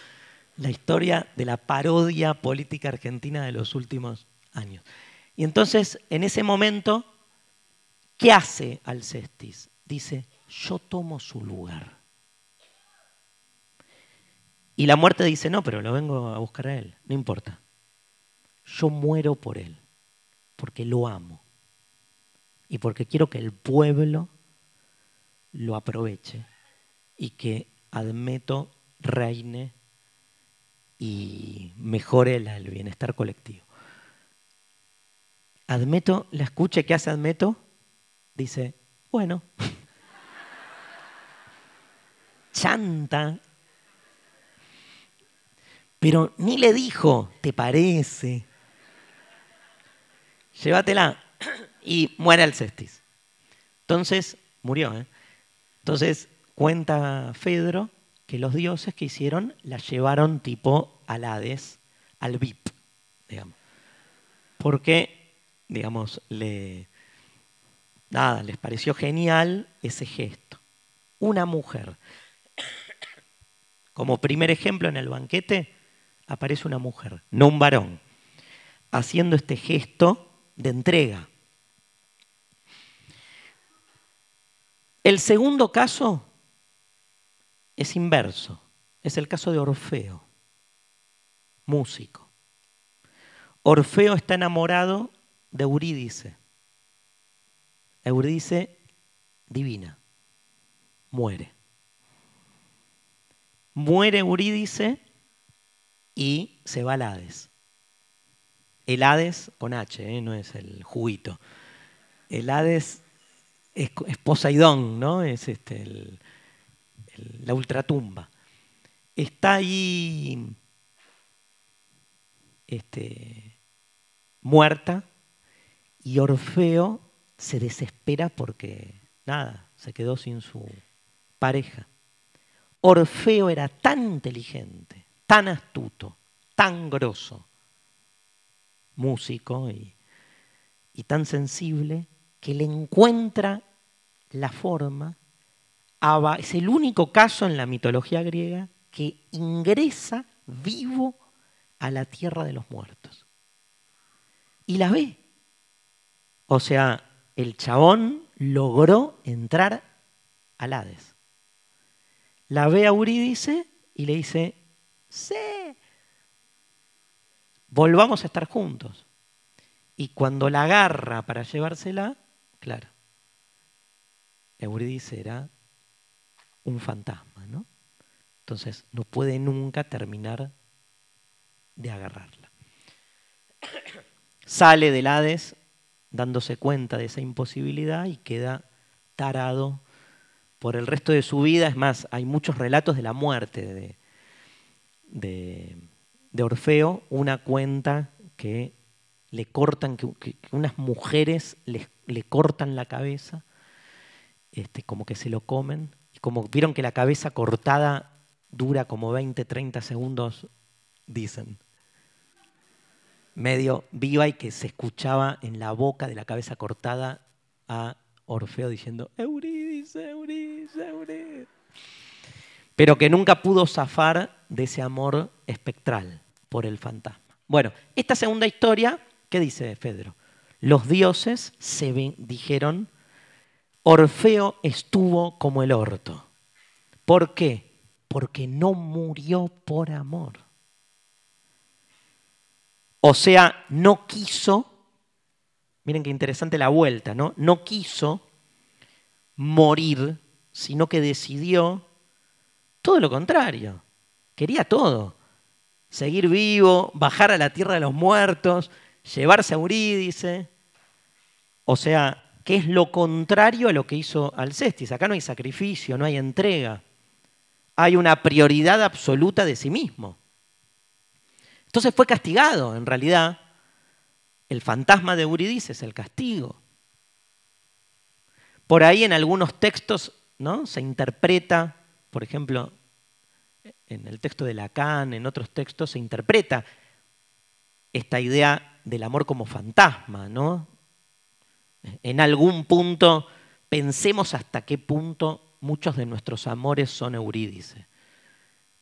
la historia de la parodia política argentina de los últimos años. Y entonces, en ese momento, ¿qué hace Alcestis? Dice, yo tomo su lugar. Y la muerte dice, no, pero lo vengo a buscar a Él, no importa. Yo muero por Él, porque lo amo y porque quiero que el pueblo lo aproveche y que Admeto reine y mejore el bienestar colectivo. Admeto, la escuche, que hace Admeto, dice, bueno, chanta pero ni le dijo, ¿te parece? Llévatela. Y muere el Entonces, murió. ¿eh? Entonces, cuenta Fedro que los dioses que hicieron la llevaron tipo al Hades, al VIP, digamos. Porque, digamos, le, nada, les pareció genial ese gesto. Una mujer, como primer ejemplo en el banquete, aparece una mujer, no un varón, haciendo este gesto de entrega. El segundo caso es inverso, es el caso de Orfeo, músico. Orfeo está enamorado de Eurídice. Eurídice divina, muere. Muere Eurídice y se va al Hades. El Hades con H, ¿eh? no es el juguito. El Hades es, Poseidón, ¿no? Es este, la ultratumba. Está ahí este, muerta y Orfeo se desespera porque, nada, se quedó sin su pareja. Orfeo era tan inteligente tan astuto, tan grosso, músico y, tan sensible, que le encuentra la forma, es el único caso en la mitología griega que ingresa vivo a la tierra de los muertos. Y la ve. O sea, el chabón logró entrar al Hades. La ve a Eurídice y le dice, Sí. Volvamos a estar juntos. Y cuando la agarra para llevársela, claro, Euridice era un fantasma, ¿no? Entonces no puede nunca terminar de agarrarla. Sale del Hades dándose cuenta de esa imposibilidad y queda tarado por el resto de su vida. Es más, hay muchos relatos de la muerte de, de, Orfeo una cuenta que le cortan, que, unas mujeres le cortan la cabeza, este, como que se lo comen, y como vieron que la cabeza cortada dura como 20, 30 segundos, dicen, medio viva y que se escuchaba en la boca de la cabeza cortada a Orfeo diciendo, Euridice, Euridice, Euridice pero que nunca pudo zafar de ese amor espectral por el fantasma. Bueno, esta segunda historia, ¿qué dice Fedro? Los dioses se dijeron, Orfeo estuvo como el orto. ¿Por qué? Porque no murió por amor. O sea, no quiso, miren qué interesante la vuelta, ¿no? No quiso morir, sino que decidió todo lo contrario. Quería todo. Seguir vivo, bajar a la tierra de los muertos, llevarse a Eurídice. O sea, que es lo contrario a lo que hizo Alcestis. Acá no hay sacrificio, no hay entrega. Hay una prioridad absoluta de sí mismo. Entonces fue castigado, en realidad. El fantasma de Eurídice es el castigo. Por ahí en algunos textos ¿no? se interpreta por ejemplo, en el texto de Lacan, en otros textos, se interpreta esta idea del amor como fantasma, ¿no? En algún punto, pensemos hasta qué punto muchos de nuestros amores son eurídice.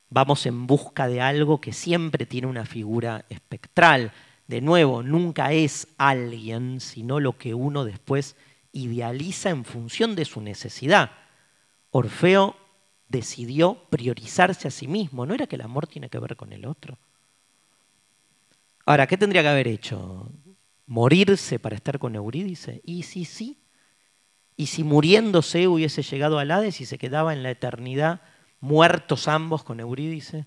Vamos en busca de algo que siempre tiene una figura espectral. De nuevo, nunca es alguien, sino lo que uno después idealiza en función de su necesidad. Orfeo decidió priorizarse a sí mismo. No era que el amor tiene que ver con el otro. Ahora, ¿qué tendría que haber hecho? ¿Morirse para estar con Eurídice? Y si sí. Y si muriéndose hubiese llegado a Hades y se quedaba en la eternidad, muertos ambos con Eurídice,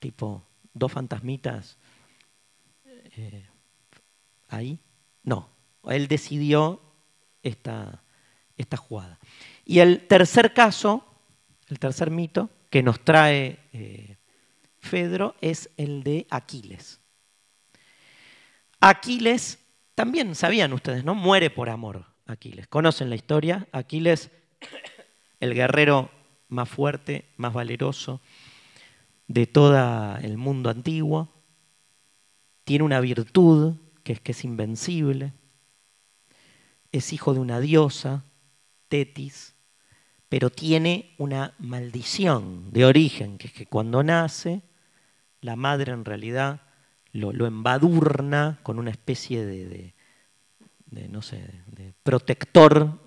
tipo dos fantasmitas eh, ahí. No, él decidió esta, esta jugada. Y el tercer caso, el tercer mito que nos trae eh, Fedro es el de Aquiles. Aquiles, también sabían ustedes, ¿no? Muere por amor Aquiles. Conocen la historia. Aquiles, el guerrero más fuerte, más valeroso de todo el mundo antiguo, tiene una virtud que es que es invencible, es hijo de una diosa, Tetis, pero tiene una maldición de origen, que es que cuando nace, la madre en realidad lo, embadurna con una especie de, no sé, de protector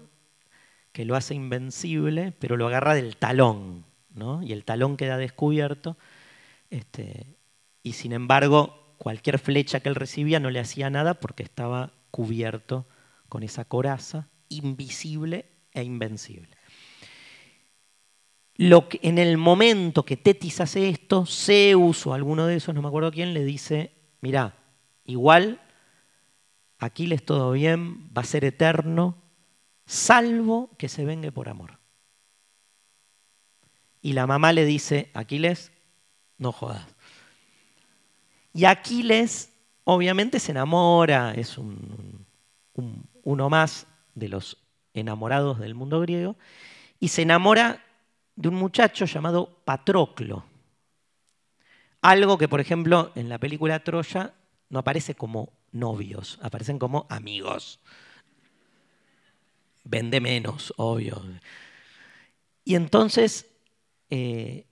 que lo hace invencible, pero lo agarra del talón, ¿no? y el talón queda descubierto, este, y sin embargo cualquier flecha que él recibía no le hacía nada porque estaba cubierto con esa coraza invisible e invencible en el momento que Tetis hace esto, Zeus o alguno de esos, no me acuerdo quién, le dice, mirá, igual, Aquiles todo bien, va a ser eterno, salvo que se vengue por amor. Y la mamá le dice, Aquiles, no jodas. Y Aquiles obviamente se enamora, es un, uno más de los enamorados del mundo griego, y se enamora de un muchacho llamado Patroclo. Algo que, por ejemplo, en la película Troya no aparece como novios, aparecen como amigos. Vende menos, obvio. Y entonces eh,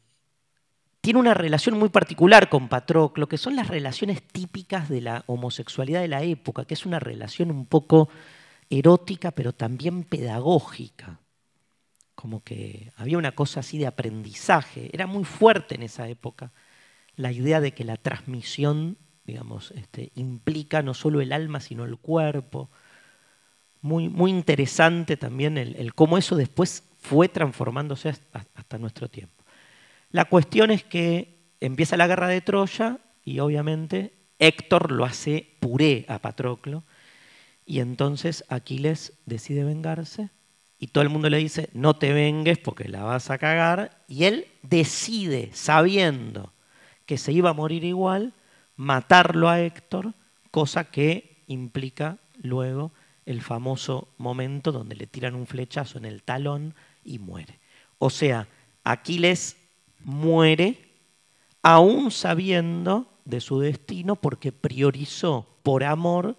tiene una relación muy particular con Patroclo, que son las relaciones típicas de la homosexualidad de la época, que es una relación un poco erótica, pero también pedagógica como que había una cosa así de aprendizaje, era muy fuerte en esa época la idea de que la transmisión, digamos, este, implica no solo el alma, sino el cuerpo. Muy, muy interesante también el, cómo eso después fue transformándose hasta nuestro tiempo. La cuestión es que empieza la guerra de Troya y obviamente Héctor lo hace puré a Patroclo y entonces Aquiles decide vengarse y todo el mundo le dice, no te vengues porque la vas a cagar, y él decide, sabiendo que se iba a morir igual, matarlo a Héctor, cosa que implica luego el famoso momento donde le tiran un flechazo en el talón y muere. O sea, Aquiles muere aún sabiendo de su destino porque priorizó por amor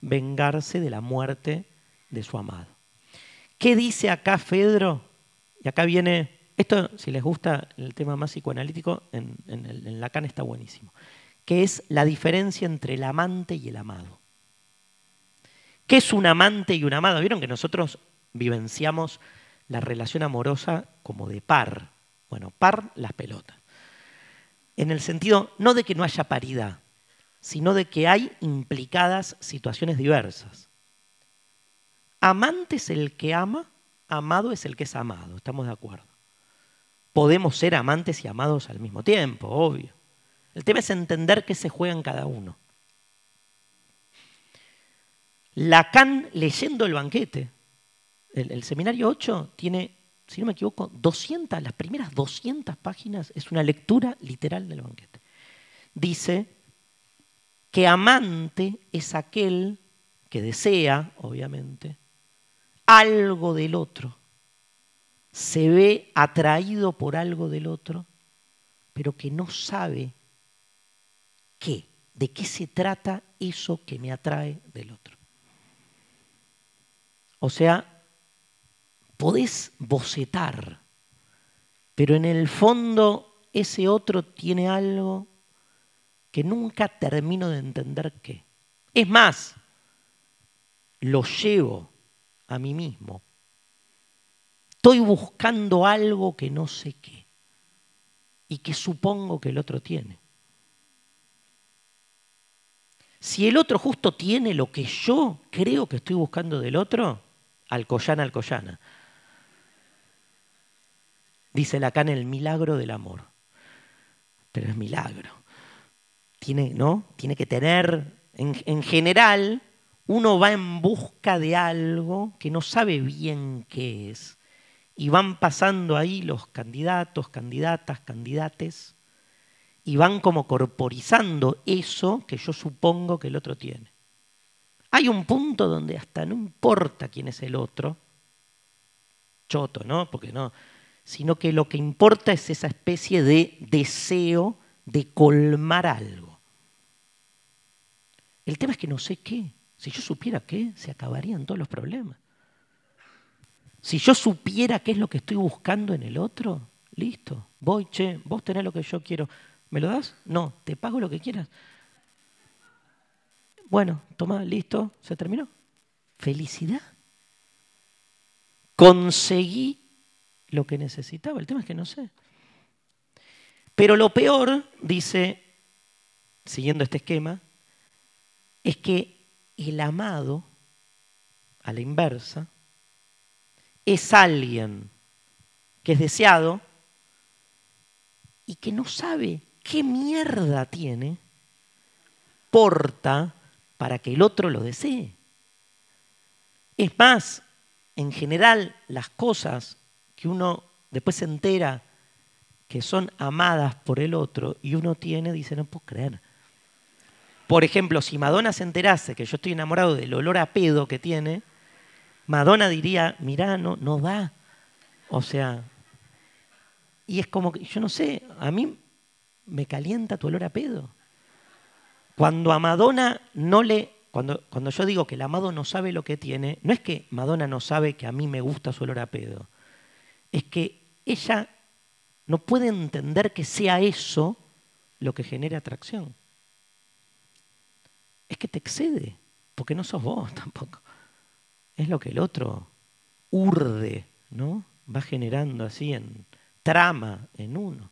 vengarse de la muerte de su amado. ¿Qué dice acá Fedro? Y acá viene, esto si les gusta el tema más psicoanalítico, en, Lacan está buenísimo, que es la diferencia entre el amante y el amado. ¿Qué es un amante y un amado? Vieron que nosotros vivenciamos la relación amorosa como de par. Bueno, par las pelotas. En el sentido no de que no haya paridad, sino de que hay implicadas situaciones diversas. Amante es el que ama, amado es el que es amado, estamos de acuerdo. Podemos ser amantes y amados al mismo tiempo, obvio. El tema es entender qué se juega en cada uno. Lacan, leyendo el banquete, el, seminario 8 tiene, si no me equivoco, 200, las primeras 200 páginas es una lectura literal del banquete. Dice que amante es aquel que desea, obviamente, algo del otro, se ve atraído por algo del otro, pero que no sabe qué, de qué se trata eso que me atrae del otro. O sea, podés bocetar, pero en el fondo ese otro tiene algo que nunca termino de entender qué. Es más, lo llevo a mí mismo. Estoy buscando algo que no sé qué y que supongo que el otro tiene. Si el otro justo tiene lo que yo creo que estoy buscando del otro, al alcoyana. Dice Lacan el milagro del amor. Pero es milagro. Tiene, ¿no? Tiene que tener, en general, uno va en busca de algo que no sabe bien qué es. Y van pasando ahí los candidatos, candidatas, candidates, y van como corporizando eso que yo supongo que el otro tiene. Hay un punto donde hasta no importa quién es el otro, choto, ¿no? Porque no, sino que lo que importa es esa especie de deseo de colmar algo. El tema es que no sé qué. Si yo supiera qué, se acabarían todos los problemas. Si yo supiera qué es lo que estoy buscando en el otro, listo. Voy, che, vos tenés lo que yo quiero. ¿Me lo das? No, te pago lo que quieras. Bueno, toma, listo, se terminó. Felicidad. Conseguí lo que necesitaba. El tema es que no sé. Pero lo peor, dice, siguiendo este esquema, es que el amado, a la inversa, es alguien que es deseado y que no sabe qué mierda tiene, porta para que el otro lo desee. Es más, en general las cosas que uno después se entera que son amadas por el otro y uno tiene, dice, no puedo creer. Por ejemplo, si Madonna se enterase que yo estoy enamorado del olor a pedo que tiene, Madonna diría, mirá, no, no da. O sea, y es como que, yo no sé, a mí me calienta tu olor a pedo. Cuando a Madonna no le, cuando, cuando yo digo que el amado no sabe lo que tiene, no es que Madonna no sabe que a mí me gusta su olor a pedo, es que ella no puede entender que sea eso lo que genera atracción es que te excede, porque no sos vos tampoco. Es lo que el otro urde, ¿no? Va generando así en trama en uno.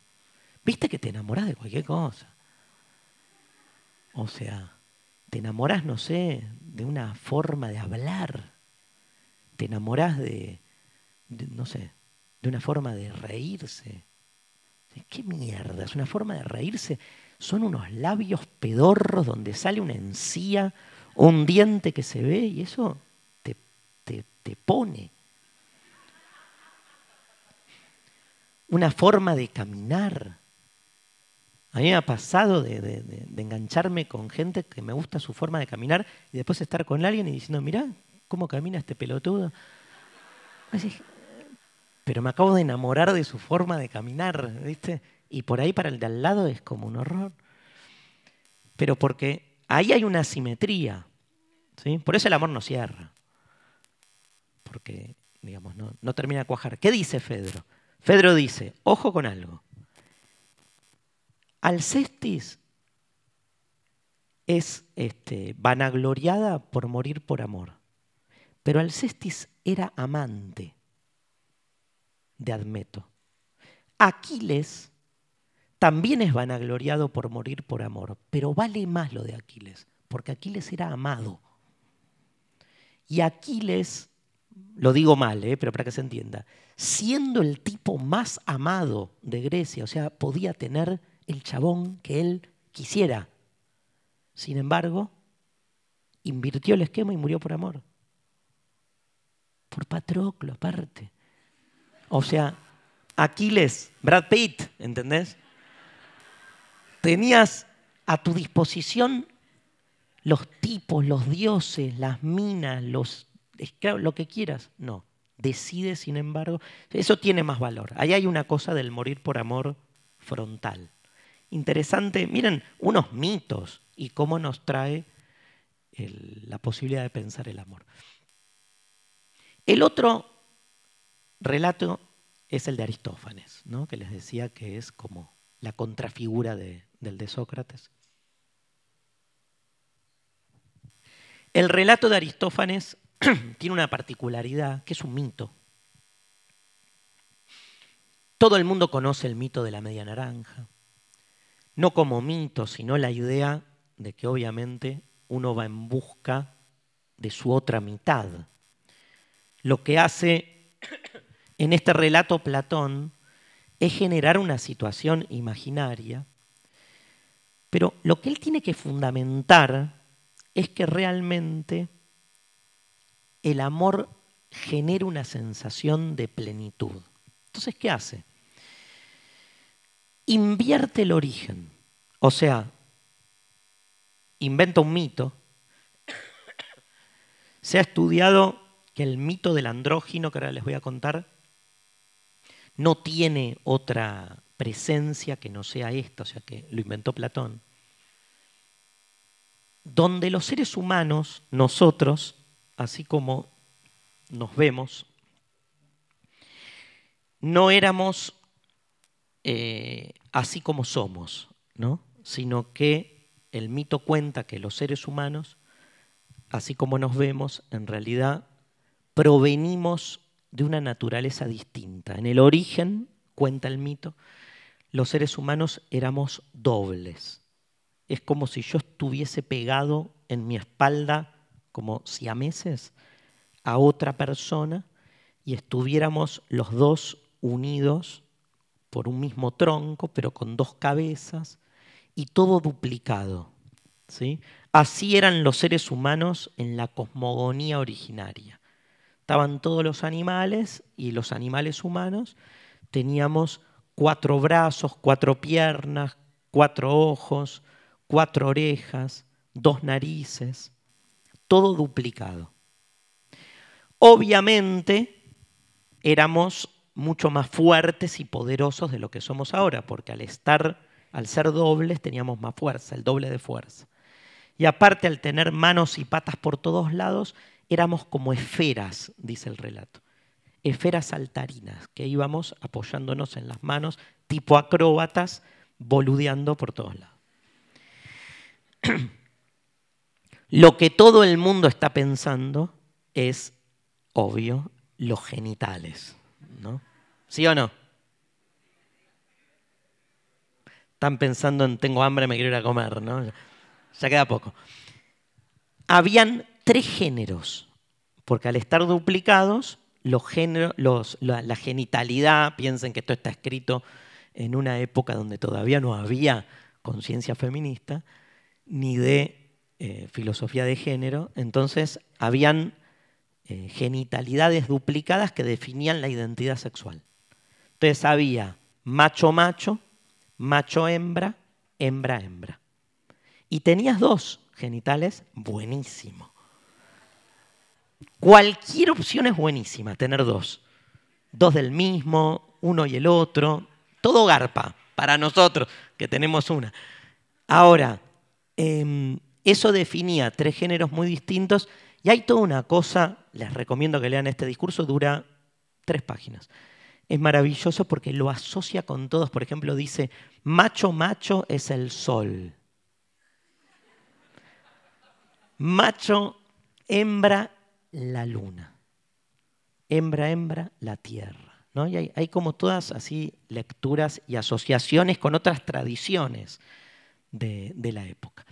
Viste que te enamorás de cualquier cosa. O sea, te enamorás, no sé, de una forma de hablar. Te enamorás de, de no sé, de una forma de reírse. ¿Qué mierda? Es una forma de reírse son unos labios pedorros donde sale una encía un diente que se ve y eso te, pone. Una forma de caminar. A mí me ha pasado de, engancharme con gente que me gusta su forma de caminar y después estar con alguien y diciendo, mirá, ¿cómo camina este pelotudo? pero me acabo de enamorar de su forma de caminar, ¿viste? y por ahí para el de al lado es como un horror. Pero porque ahí hay una simetría. ¿sí? Por eso el amor no cierra. Porque, digamos, no, termina de cuajar. ¿Qué dice Fedro? Fedro dice, ojo con algo. Alcestis es este, vanagloriada por morir por amor. Pero Alcestis era amante de Admeto. Aquiles también es vanagloriado por morir por amor, pero vale más lo de Aquiles, porque Aquiles era amado. Y Aquiles, lo digo mal, eh, pero para que se entienda, siendo el tipo más amado de Grecia, o sea, podía tener el chabón que él quisiera. Sin embargo, invirtió el esquema y murió por amor. Por Patroclo, aparte. O sea, Aquiles, Brad Pitt, ¿entendés? Tenías a tu disposición los tipos, los dioses, las minas, los esclavos, lo que quieras. No, decide, sin embargo, eso tiene más valor. Ahí hay una cosa del morir por amor frontal. Interesante, miren, unos mitos y cómo nos trae la posibilidad de pensar el amor. El otro relato es el de Aristófanes, ¿no? que les decía que es como la contrafigura de, del de Sócrates. El relato de Aristófanes tiene una particularidad, que es un mito. Todo el mundo conoce el mito de la media naranja, no como mito, sino la idea de que obviamente uno va en busca de su otra mitad. Lo que hace en este relato Platón es generar una situación imaginaria pero lo que él tiene que fundamentar es que realmente el amor genera una sensación de plenitud. Entonces, ¿qué hace? Invierte el origen. O sea, inventa un mito. Se ha estudiado que el mito del andrógino, que ahora les voy a contar, no tiene otra presencia que no sea esto o sea, que lo inventó Platón, donde los seres humanos, nosotros, así como nos vemos, no éramos eh, así como somos, ¿no? sino que el mito cuenta que los seres humanos, así como nos vemos, en realidad provenimos de una naturaleza distinta. En el origen, cuenta el mito, los seres humanos éramos dobles. Es como si yo estuviese pegado en mi espalda, como si a meses, a otra persona y estuviéramos los dos unidos por un mismo tronco, pero con dos cabezas y todo duplicado. ¿sí? Así eran los seres humanos en la cosmogonía originaria. Estaban todos los animales y los animales humanos teníamos cuatro brazos, cuatro piernas, cuatro ojos, cuatro orejas, dos narices, todo duplicado. Obviamente éramos mucho más fuertes y poderosos de lo que somos ahora, porque al estar, al ser dobles teníamos más fuerza, el doble de fuerza. Y aparte al tener manos y patas por todos lados, éramos como esferas, dice el relato esferas saltarinas, que íbamos apoyándonos en las manos, tipo acróbatas, boludeando por todos lados. Lo que todo el mundo está pensando es, obvio, los genitales. ¿no? ¿Sí o no? Están pensando en tengo hambre, me quiero ir a comer, ¿no? Ya queda poco. Habían tres géneros, porque al estar duplicados los la, genitalidad, piensen que esto está escrito en una época donde todavía no había conciencia feminista, ni de eh, filosofía de género, entonces habían eh, genitalidades duplicadas que definían la identidad sexual. Entonces había macho-macho, macho-hembra, hembra-hembra. Y tenías dos genitales buenísimos. Cualquier opción es buenísima, tener dos. Dos del mismo, uno y el otro. Todo garpa para nosotros, que tenemos una. Ahora, em, eso definía tres géneros muy distintos y hay toda una cosa, les recomiendo que lean este discurso, dura tres páginas. Es maravilloso porque lo asocia con todos. Por ejemplo, dice, macho, macho es el sol. Macho, hembra la luna. Hembra, hembra, la tierra. ¿no? Y hay, como todas así lecturas y asociaciones con otras tradiciones de, de la época.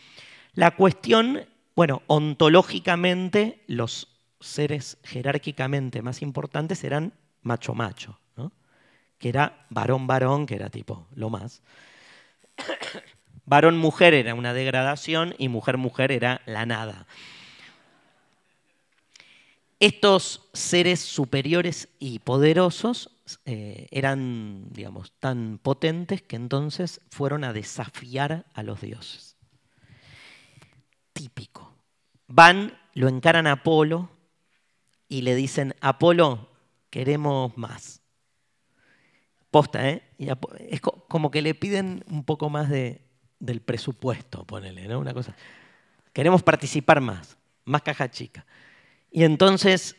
La cuestión, bueno, ontológicamente los seres jerárquicamente más importantes eran macho-macho, que era varón-varón, que era tipo lo más. varón-mujer era una degradación y mujer-mujer era la nada. Estos seres superiores y poderosos eh, eran, digamos, tan potentes que entonces fueron a desafiar a los dioses. Típico. Van, lo encaran a Apolo y le dicen, Apolo, queremos más. Posta, ¿eh? es como que le piden un poco más de, del presupuesto, ponele, ¿no? Una cosa. Queremos participar más, más caja chica. Y entonces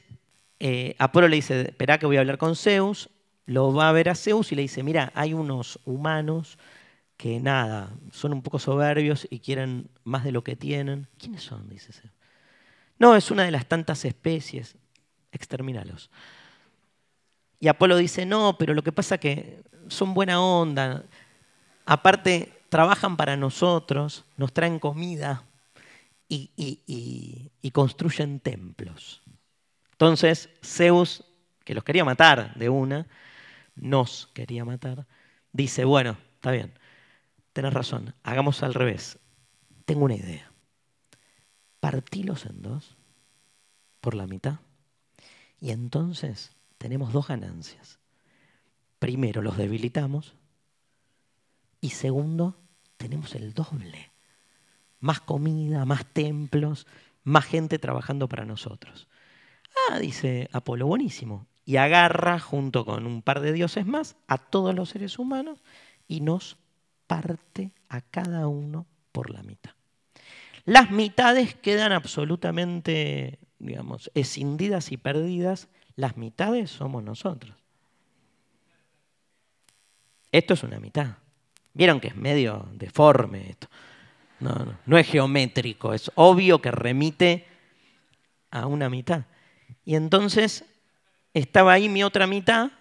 eh, Apolo le dice, espera que voy a hablar con Zeus, lo va a ver a Zeus y le dice, mira, hay unos humanos que nada, son un poco soberbios y quieren más de lo que tienen. ¿Quiénes son? Dice Zeus. No, es una de las tantas especies, exterminalos. Y Apolo dice, no, pero lo que pasa es que son buena onda, aparte trabajan para nosotros, nos traen comida, y, construyen templos. Entonces Zeus, que los quería matar de una, nos quería matar, dice, bueno, está bien, tenés razón, hagamos al revés. Tengo una idea. Partilos en dos, por la mitad, y entonces tenemos dos ganancias. Primero, los debilitamos, y segundo, tenemos el doble más comida, más templos, más gente trabajando para nosotros. Ah, dice Apolo, buenísimo. Y agarra junto con un par de dioses más a todos los seres humanos y nos parte a cada uno por la mitad. Las mitades quedan absolutamente, digamos, escindidas y perdidas. Las mitades somos nosotros. Esto es una mitad. Vieron que es medio deforme esto. No, no, no es geométrico, es obvio que remite a una mitad. Y entonces estaba ahí mi otra mitad,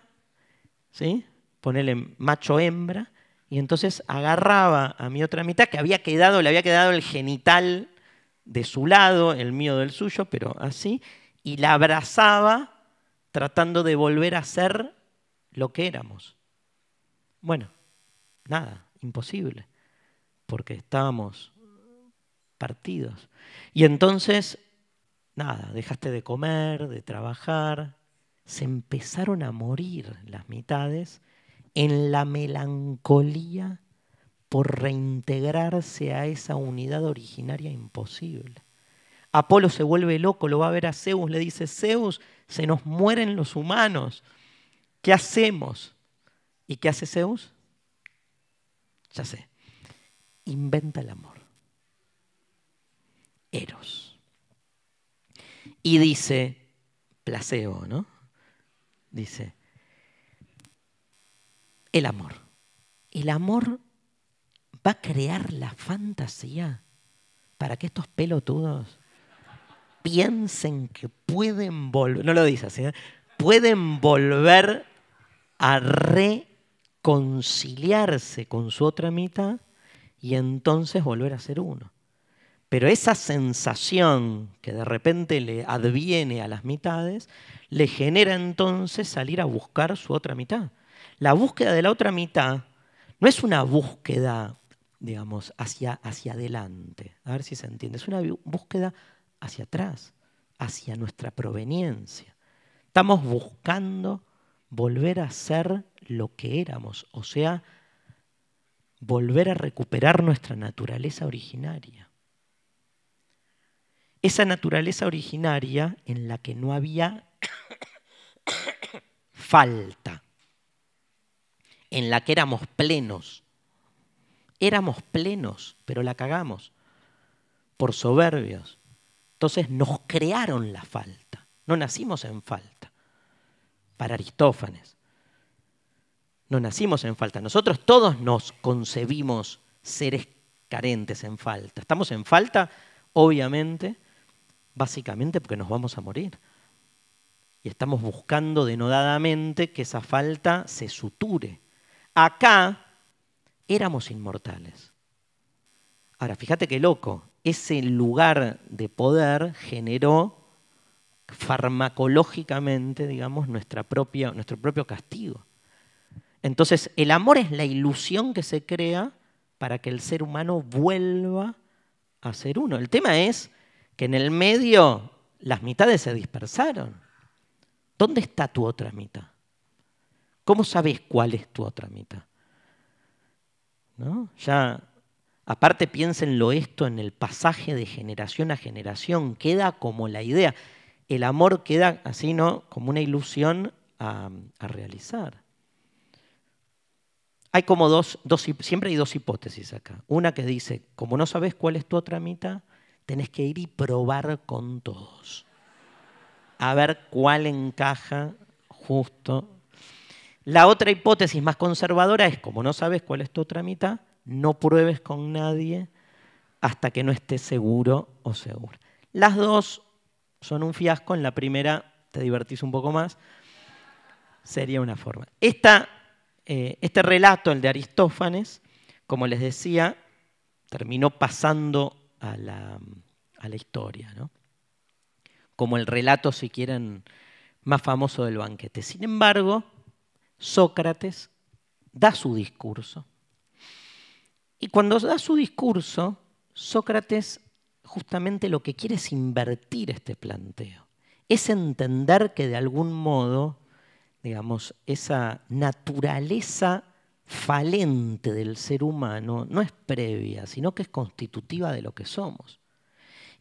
¿sí? Ponele macho hembra, y entonces agarraba a mi otra mitad que había quedado, le había quedado el genital de su lado, el mío del suyo, pero así, y la abrazaba tratando de volver a ser lo que éramos. Bueno, nada, imposible porque estábamos partidos. Y entonces, nada, dejaste de comer, de trabajar, se empezaron a morir las mitades en la melancolía por reintegrarse a esa unidad originaria imposible. Apolo se vuelve loco, lo va a ver a Zeus, le dice, Zeus, se nos mueren los humanos, ¿qué hacemos? ¿Y qué hace Zeus? Ya sé, inventa el amor. Eros. Y dice, placebo, ¿no? Dice, el amor. El amor va a crear la fantasía para que estos pelotudos piensen que pueden volver, no lo dice así, ¿eh? pueden volver a reconciliarse con su otra mitad y entonces volver a ser uno. Pero esa sensación que de repente le adviene a las mitades, le genera entonces salir a buscar su otra mitad. La búsqueda de la otra mitad no es una búsqueda, digamos, hacia, hacia adelante, a ver si se entiende, es una búsqueda hacia atrás, hacia nuestra proveniencia. Estamos buscando volver a ser lo que éramos, o sea, volver a recuperar nuestra naturaleza originaria. Esa naturaleza originaria en la que no había falta, en la que éramos plenos. Éramos plenos, pero la cagamos por soberbios. Entonces nos crearon la falta, no nacimos en falta, para Aristófanes no nacimos en falta. Nosotros todos nos concebimos seres carentes en falta. Estamos en falta, obviamente, básicamente porque nos vamos a morir. Y estamos buscando denodadamente que esa falta se suture. Acá éramos inmortales. Ahora, fíjate qué loco. Ese lugar de poder generó farmacológicamente, digamos, nuestra propia, nuestro propio castigo. Entonces, el amor es la ilusión que se crea para que el ser humano vuelva a ser uno. El tema es que en el medio las mitades se dispersaron. ¿Dónde está tu otra mitad? ¿Cómo sabes cuál es tu otra mitad? Ya, aparte piénsenlo esto en el pasaje de generación a generación, queda como la idea. El amor queda así, ¿no? Como una ilusión a realizar hay como dos, siempre hay dos hipótesis acá. Una que dice, como no sabes cuál es tu otra mitad, tenés que ir y probar con todos. A ver cuál encaja justo. La otra hipótesis más conservadora es, como no sabes cuál es tu otra mitad, no pruebes con nadie hasta que no estés seguro o segura. Las dos son un fiasco, en la primera te divertís un poco más, sería una forma. Esta eh, este relato, el de Aristófanes, como les decía, terminó pasando a la, historia, como el relato, si quieren, más famoso del banquete. Sin embargo, Sócrates da su discurso. Y cuando da su discurso, Sócrates justamente lo que quiere es invertir este planteo, es entender que de algún modo digamos, esa naturaleza falente del ser humano no es previa, sino que es constitutiva de lo que somos.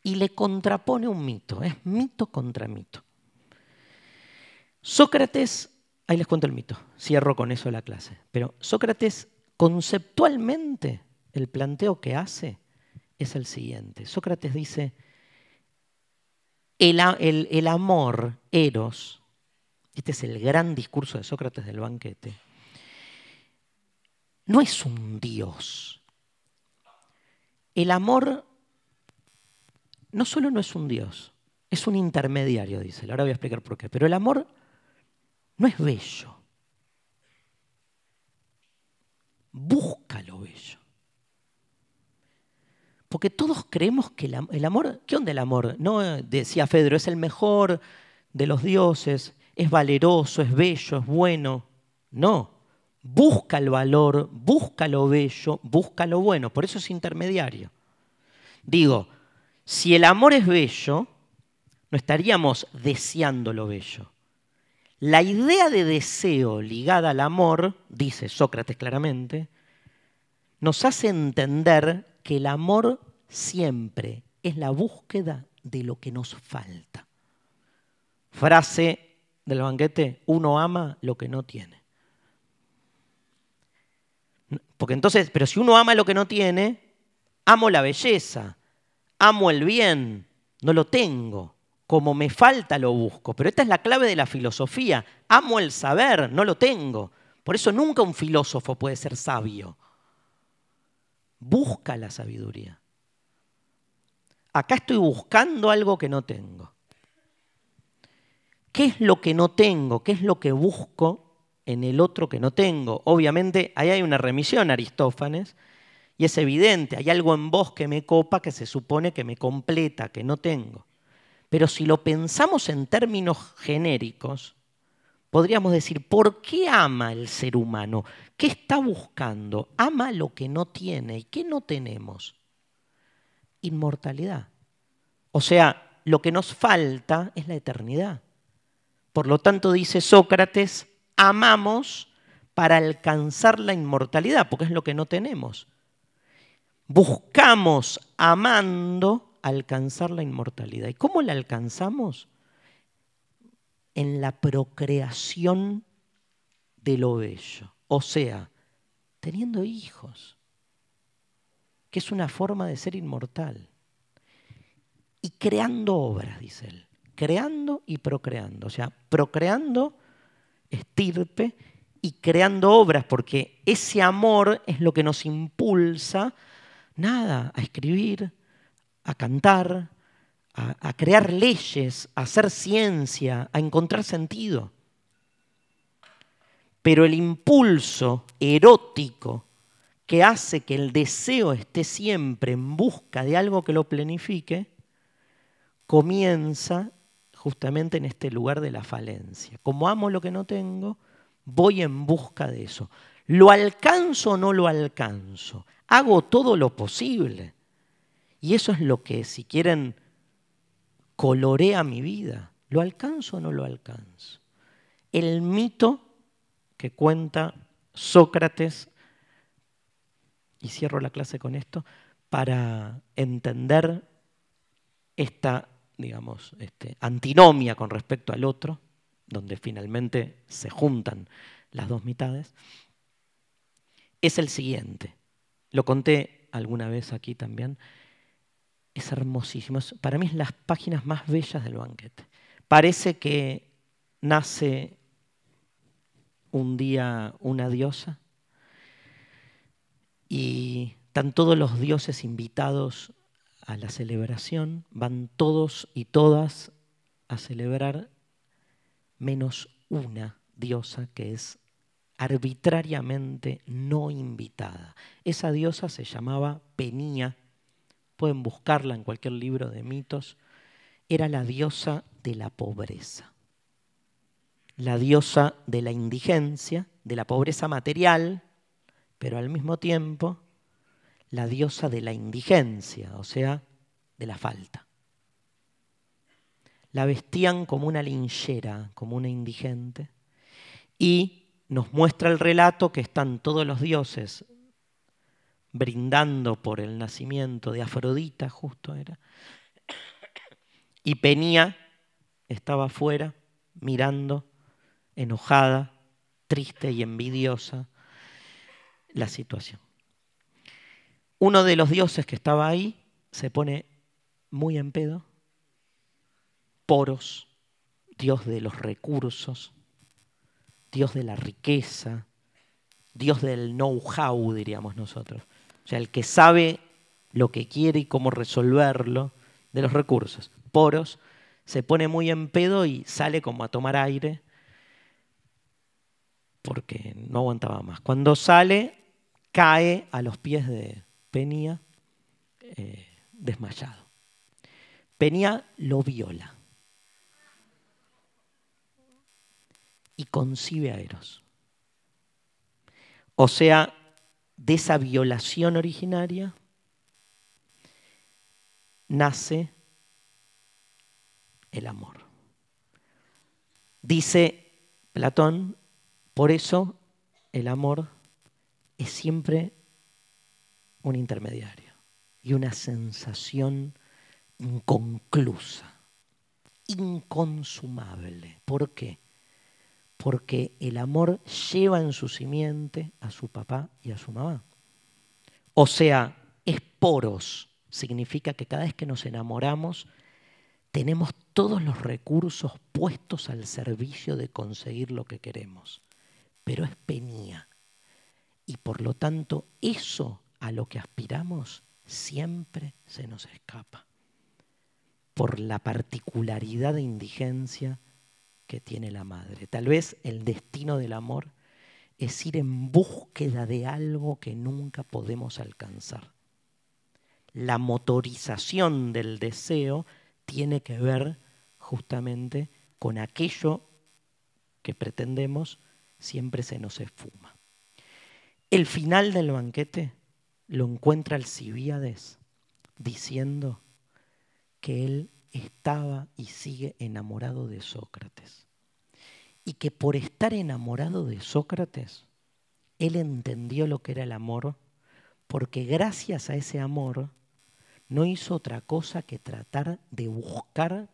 Y le contrapone un mito, es mito contra mito. Sócrates, ahí les cuento el mito, cierro con eso la clase, pero Sócrates conceptualmente el planteo que hace es el siguiente. Sócrates dice, el, el amor, eros, este es el gran discurso de Sócrates del banquete, no es un Dios. El amor no solo no es un Dios, es un intermediario, dice. Ahora voy a explicar por qué. Pero el amor no es bello. Busca lo bello. Porque todos creemos que el, amor, ¿qué onda el amor? No eh, decía Fedro, es el mejor de los dioses es valeroso, es bello, es bueno. No, busca el valor, busca lo bello, busca lo bueno. Por eso es intermediario. Digo, si el amor es bello, no estaríamos deseando lo bello. La idea de deseo ligada al amor, dice Sócrates claramente, nos hace entender que el amor siempre es la búsqueda de lo que nos falta. Frase del banquete, uno ama lo que no tiene. Porque entonces, pero si uno ama lo que no tiene, amo la belleza, amo el bien, no lo tengo. Como me falta lo busco. Pero esta es la clave de la filosofía. Amo el saber, no lo tengo. Por eso nunca un filósofo puede ser sabio. Busca la sabiduría. Acá estoy buscando algo que no tengo. ¿Qué es lo que no tengo? ¿Qué es lo que busco en el otro que no tengo? Obviamente, ahí hay una remisión, Aristófanes, y es evidente, hay algo en vos que me copa, que se supone que me completa, que no tengo. Pero si lo pensamos en términos genéricos, podríamos decir, ¿por qué ama el ser humano? ¿Qué está buscando? Ama lo que no tiene. ¿Y qué no tenemos? Inmortalidad. O sea, lo que nos falta es la eternidad. Por lo tanto, dice Sócrates, amamos para alcanzar la inmortalidad, porque es lo que no tenemos. Buscamos amando alcanzar la inmortalidad. ¿Y cómo la alcanzamos? En la procreación de lo bello, o sea, teniendo hijos, que es una forma de ser inmortal, y creando obras, dice él creando y procreando. O sea, procreando estirpe y creando obras, porque ese amor es lo que nos impulsa, nada, a escribir, a cantar, a, crear leyes, a hacer ciencia, a encontrar sentido. Pero el impulso erótico que hace que el deseo esté siempre en busca de algo que lo planifique, comienza justamente en este lugar de la falencia. Como amo lo que no tengo, voy en busca de eso. ¿Lo alcanzo o no lo alcanzo? Hago todo lo posible. Y eso es lo que, si quieren, colorea mi vida. ¿Lo alcanzo o no lo alcanzo? El mito que cuenta Sócrates, y cierro la clase con esto, para entender esta digamos, este, antinomia con respecto al otro, donde finalmente se juntan las dos mitades, es el siguiente. Lo conté alguna vez aquí también. Es hermosísimo. Para mí es las páginas más bellas del banquete. Parece que nace un día una diosa y están todos los dioses invitados a la celebración, van todos y todas a celebrar menos una diosa que es arbitrariamente no invitada. Esa diosa se llamaba Penía, pueden buscarla en cualquier libro de mitos, era la diosa de la pobreza, la diosa de la indigencia, de la pobreza material, pero al mismo tiempo la diosa de la indigencia, o sea, de la falta. La vestían como una linchera, como una indigente, y nos muestra el relato que están todos los dioses brindando por el nacimiento de Afrodita, justo era, y Penía estaba afuera mirando, enojada, triste y envidiosa la situación. Uno de los dioses que estaba ahí se pone muy en pedo. Poros, dios de los recursos, dios de la riqueza, dios del know-how, diríamos nosotros. O sea, el que sabe lo que quiere y cómo resolverlo de los recursos. Poros se pone muy en pedo y sale como a tomar aire porque no aguantaba más. Cuando sale, cae a los pies de, venía eh, desmayado. Venía lo viola y concibe a Eros. O sea, de esa violación originaria nace el amor. Dice Platón, por eso el amor es siempre un intermediario y una sensación inconclusa, inconsumable. ¿Por qué? Porque el amor lleva en su simiente a su papá y a su mamá. O sea, es poros. Significa que cada vez que nos enamoramos, tenemos todos los recursos puestos al servicio de conseguir lo que queremos. Pero es penía. Y por lo tanto, eso a lo que aspiramos siempre se nos escapa por la particularidad de indigencia que tiene la madre. Tal vez el destino del amor es ir en búsqueda de algo que nunca podemos alcanzar. La motorización del deseo tiene que ver justamente con aquello que pretendemos siempre se nos esfuma. El final del banquete lo encuentra Alcibiades diciendo que él estaba y sigue enamorado de Sócrates. Y que por estar enamorado de Sócrates, él entendió lo que era el amor, porque gracias a ese amor no hizo otra cosa que tratar de buscar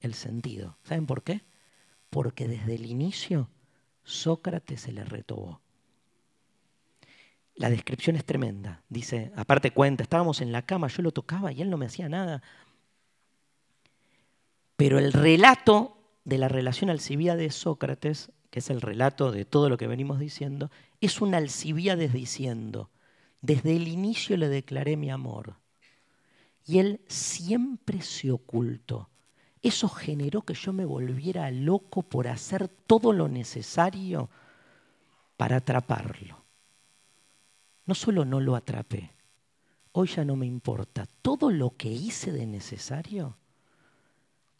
el sentido. ¿Saben por qué? Porque desde el inicio Sócrates se le retobó. La descripción es tremenda. Dice, aparte cuenta, estábamos en la cama, yo lo tocaba y él no me hacía nada. Pero el relato de la relación alcibía de Sócrates, que es el relato de todo lo que venimos diciendo, es un Alcibíades diciendo, desde el inicio le declaré mi amor. Y él siempre se ocultó. Eso generó que yo me volviera loco por hacer todo lo necesario para atraparlo no solo no lo atrapé, hoy ya no me importa. Todo lo que hice de necesario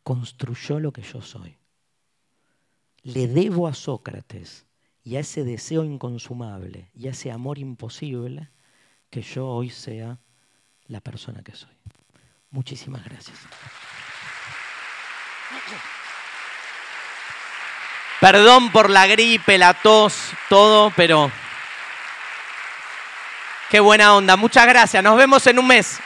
construyó lo que yo soy. Le debo a Sócrates y a ese deseo inconsumable y a ese amor imposible que yo hoy sea la persona que soy. Muchísimas gracias. Perdón por la gripe, la tos, todo, pero... Qué buena onda. Muchas gracias. Nos vemos en un mes.